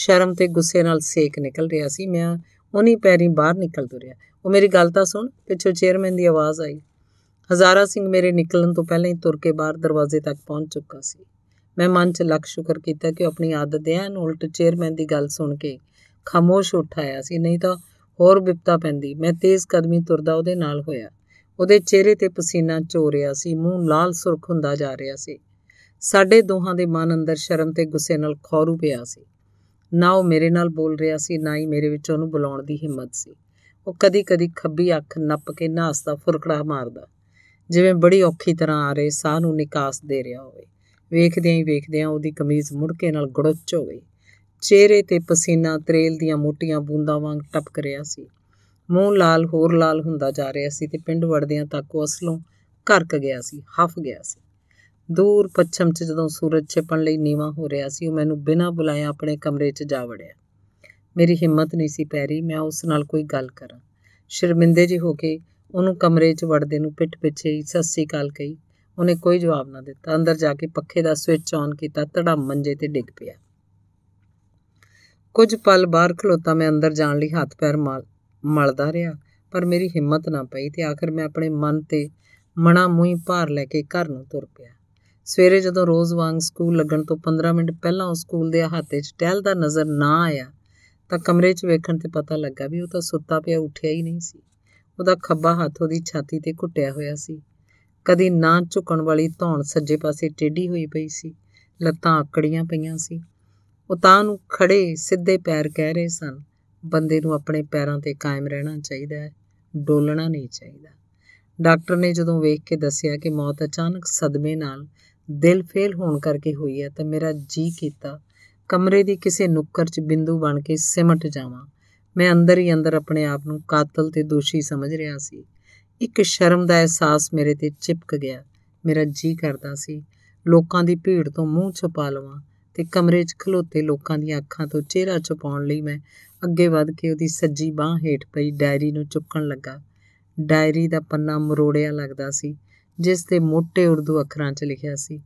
S1: ਸ਼ਰਮ ਤੇ ਗੁੱਸੇ ਨਾਲ ਸੇਕ ਨਿਕਲ ਰਿਹਾ ਸੀ ਮੈਂ ਉਹਨੀ ਪੈਰੀ ਬਾਹਰ ਨਿਕਲ ਤੁਰਿਆ ਉਹ ਮੇਰੀ ਗੱਲ ਤਾਂ ਸੁਣ ਪਿੱਛੋਂ ਚੇਅਰਮੈਨ ਦੀ ਆਵਾਜ਼ ਆਈ ਹਜ਼ਾਰਾ ਸਿੰਘ ਮੇਰੇ ਨਿਕਲਣ ਤੋਂ ਪਹਿਲਾਂ ਹੀ ਤੁਰ ਕੇ ਬਾਹਰ ਦਰਵਾਜ਼ੇ ਤੱਕ ਪਹੁੰਚ ਚੁੱਕਾ ਸੀ ਮੈਂ ਮਨ 'ਚ ਲੱਖ ਸ਼ੁਕਰ ਕੀਤਾ ਕਿ ਆਪਣੀ ਆਦਤ ਦੇ ਐਨ ਉਲਟ ਚੇਅਰਮੈਨ ਦੀ ਗੱਲ ਸੁਣ ਕੇ ਖਾਮੋਸ਼ ਉਠਾਇਆ ਸੀ ਨਹੀਂ ਤਾਂ ਹੋਰ ਵਿਪਤਾ ਪੈਂਦੀ ਮੈਂ ਤੇਜ਼ ਕਦਮੀ ਤੁਰਦਾ ਉਹਦੇ ਨਾਲ ਹੋਇਆ ਉਹਦੇ ਚਿਹਰੇ ਤੇ ਪਸੀਨਾ ਚੋ ਰਿਹਾ ਸੀ ਮੂੰਹ ਲਾਲ ਸੁਰਖ ਹੁੰਦਾ ਜਾ ਰਿਹਾ ਸੀ ਸਾਡੇ ਦੋਹਾਂ ਦੇ ਮਨ ਅੰਦਰ ਸ਼ਰਮ ਤੇ ਗੁੱਸੇ ਨਾਲ ਖੌਰੂ ਪਿਆ ਸੀ ਨਾ ਉਹ ਮੇਰੇ ਨਾਲ ਬੋਲ ਰਿਹਾ ਸੀ ਨਾ ਹੀ ਮੇਰੇ ਵਿੱਚ ਉਹਨੂੰ ਬੁਲਾਉਣ ਦੀ ਹਿੰਮਤ ਸੀ ਉਹ ਕਦੀ-ਕਦੀ ਖੱਬੀ ਅੱਖ ਨੱਪ ਕੇ ਨਾਸਦਾ ਫੁਰਕੜਾ ਮਾਰਦਾ ਜਿਵੇਂ ਬੜੀ ਔਖੀ ਤਰ੍ਹਾਂ ਆ ਰਹੇ ਸਾਹ ਨੂੰ ਨਿਕਾਸ ਦੇ ਰਿਹਾ ਹੋਵੇ ਵੇਖਦਿਆਂ ਹੀ ਵੇਖਦਿਆਂ ਉਹਦੀ ਕਮੀਜ਼ ਕੇ ਨਾਲ ਗੜੁੱਚ ਹੋ ਗਈ ਚਿਹਰੇ ਤੇ ਪਸੀਨਾ ਤਰੇਲ ਦੀਆਂ ਮੋਟੀਆਂ ਬੂੰਦਾਂ ਵਾਂਗ ਟਪਕ ਰਿਹਾ ਸੀ ਮੂੰਹ ਲਾਲ ਹੋਰ ਲਾਲ ਹੁੰਦਾ ਜਾ ਰਿਹਾ ਸੀ ਤੇ ਪਿੰਡ ਵੜਦਿਆਂ ਤੱਕ ਉਹ ਅਸਲੋਂ ਘਰਕ ਗਿਆ ਸੀ ਹਫ ਗਿਆ ਸੀ ਦੂਰ ਪੱਛਮ 'ਚ ਜਦੋਂ ਸੂਰਜ ਛਿਪਣ ਲਈ ਨੀਵਾ ਹੋ ਰਿਹਾ ਸੀ ਉਹ ਮੈਨੂੰ ਬਿਨਾਂ ਬੁਲਾਏ ਆਪਣੇ ਕਮਰੇ 'ਚ ਜਾ ਵੜਿਆ ਮੇਰੀ ਹਿੰਮਤ ਨਹੀਂ ਸੀ ਪੈਰੀ ਮੈਂ ਉਸ ਨਾਲ ਕੋਈ ਗੱਲ ਕਰਾਂ ਸ਼ਰਮਿੰਦੇ ਜੀ ਹੋ ਕੇ ਉਹਨੂੰ ਕਮਰੇ 'ਚ ਵੜਦੇ ਨੂੰ ਪਿੱਠ ਪਿੱਛੇ ਹੀ ਸਤਿ ਸ੍ਰੀ ਅਕਾਲ ਕਹੀ ਉਹਨੇ ਕੋਈ ਜਵਾਬ ਨਾ ਦਿੱਤਾ ਅੰਦਰ ਜਾ ਕੇ ਪੱਖੇ ਦਾ ਸਵਿਚ ਆਨ ਕੀਤਾ ਧੜਾ ਮੰਜੇ ਤੇ ਡਿੱਗ ਪਿਆ ਕੁਝ ਪਲ ਬਾਹਰ ਖਲੋਤਾ ਮੈਂ ਅੰਦਰ ਜਾਣ ਲਈ ਹੱਥ ਪੈਰ ਮਲਦਾ ਰਿਹਾ ਪਰ ਮੇਰੀ ਹਿੰਮਤ ਨਾ ਪਈ ਤੇ ਆਖਰ ਮੈਂ ਆਪਣੇ ਮਨ ਤੇ ਮਣਾ ਮੂਹੀ ਭਾਰ ਲੈ ਕੇ ਘਰ ਨੂੰ ਤੁਰ ਪਿਆ ਸਵੇਰੇ ਜਦੋਂ ਰੋਜ਼ ਵਾਂਗ ਸਕੂਲ ਲੱਗਣ ਤੋਂ 15 ਮਿੰਟ ਪਹਿਲਾਂ ਉਹ ਸਕੂਲ ਦੇ ਹਾਤੇ 'ਚ ਟਹਿਲ ਦਾ ਨਜ਼ਰ ਨਾ ਆਇਆ ਤਾਂ ਕਮਰੇ 'ਚ ਵੇਖਣ ਤੇ ਪਤਾ ਲੱਗਾ ਵੀ ਉਹ ਤਾਂ ਸੁੱਤਾ ਪਿਆ ਉੱਠਿਆ ਹੀ ਨਹੀਂ ਸੀ ਉਹਦਾ ਖੱਬਾ ਹੱਥ ਉਹਦੀ ਛਾਤੀ ਤੇ ਘੁੱਟਿਆ ਹੋਇਆ ਸੀ ਕਦੀ ਨਾ ਝੁਕਣ ਵਾਲੀ ਧੌਣ ਸੱਜੇ ਪਾਸੇ ਟੇਢੀ ਹੋਈ ਪਈ ਸੀ ਲੱਤਾਂ ਆਕੜੀਆਂ ਪਈਆਂ ਸੀ ਉਹ ਤਾਂ ਨੂੰ ਖੜੇ ਸਿੱਧੇ ਪੈਰ ਕਹਿ ਰਹੇ ਸਨ ਬੰਦੇ ਨੂੰ ਆਪਣੇ ਪੈਰਾਂ ਤੇ ਕਾਇਮ ਰਹਿਣਾ ਚਾਹੀਦਾ ਹੈ ਡੋਲਣਾ ਨਹੀਂ ਚਾਹੀਦਾ ਡਾਕਟਰ ਨੇ ਜਦੋਂ ਵੇਖ ਕੇ ਦੱਸਿਆ ਕਿ ਮੌਤ ਅਚਾਨਕ ਸਦਮੇ ਨਾਲ ਦਿਲ ਫੇਲ ਹੋਣ ਕਰਕੇ ਹੋਈ ਹੈ ਤਾਂ ਮੇਰਾ ਜੀ ਕੀਤਾ ਕਮਰੇ ਦੀ ਕਿਸੇ ਨੁੱਕਰ 'ਚ ਬਿੰਦੂ ਬਣ ਕੇ ਸਿਮਟ ਜਾਵਾਂ ਮੈਂ ਅੰਦਰ ਹੀ ਅੰਦਰ ਆਪਣੇ ਆਪ ਨੂੰ ਕਾਤਲ ਤੇ ਦੋਸ਼ੀ ਸਮਝ ਰਿਹਾ ਸੀ ਇੱਕ ਸ਼ਰਮ ਦਾ ਅਹਿਸਾਸ ਮੇਰੇ ਤੇ ਚਿਪਕ ਗਿਆ ਮੇਰਾ ਜੀ ਕਰਦਾ ਸੀ ਲੋਕਾਂ ਦੀ ਭੀੜ ਤੋਂ ਮੂੰਹ ਛੁਪਾ ਲਵਾਂ ਤੇ ਕਮਰੇ 'ਚ ਖਲੋਤੇ ਲੋਕਾਂ ਦੀਆਂ ਅੱਖਾਂ ਤੋਂ ਚਿਹਰਾ ਛੁਪਾਉਣ ਲਈ ਮੈਂ ਅੱਗੇ ਵੱਧ ਕੇ ਉਹਦੀ ਸੱਜੀ ਬਾਹ ਹੇਠ ਪਈ ਡਾਇਰੀ ਨੂੰ ਚੁੱਕਣ ਲੱਗਾ ਡਾਇਰੀ ਦਾ ਪੰਨਾ ਮਰੋੜਿਆ ਲੱਗਦਾ ਸੀ ਜਿਸ ਤੇ ਮੋٹے ਉਰਦੂ ਅੱਖਰਾਂ 'ਚ ਲਿਖਿਆ ਸੀ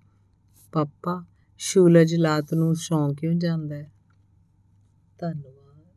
S1: ਪਾਪਾ ਸ਼ੂਲਜ ਲਾਤ ਨੂੰ ਸੌਂ ਕਿਉਂ ਜਾਂਦਾ ਹੈ ਧੰਨਵਾਦ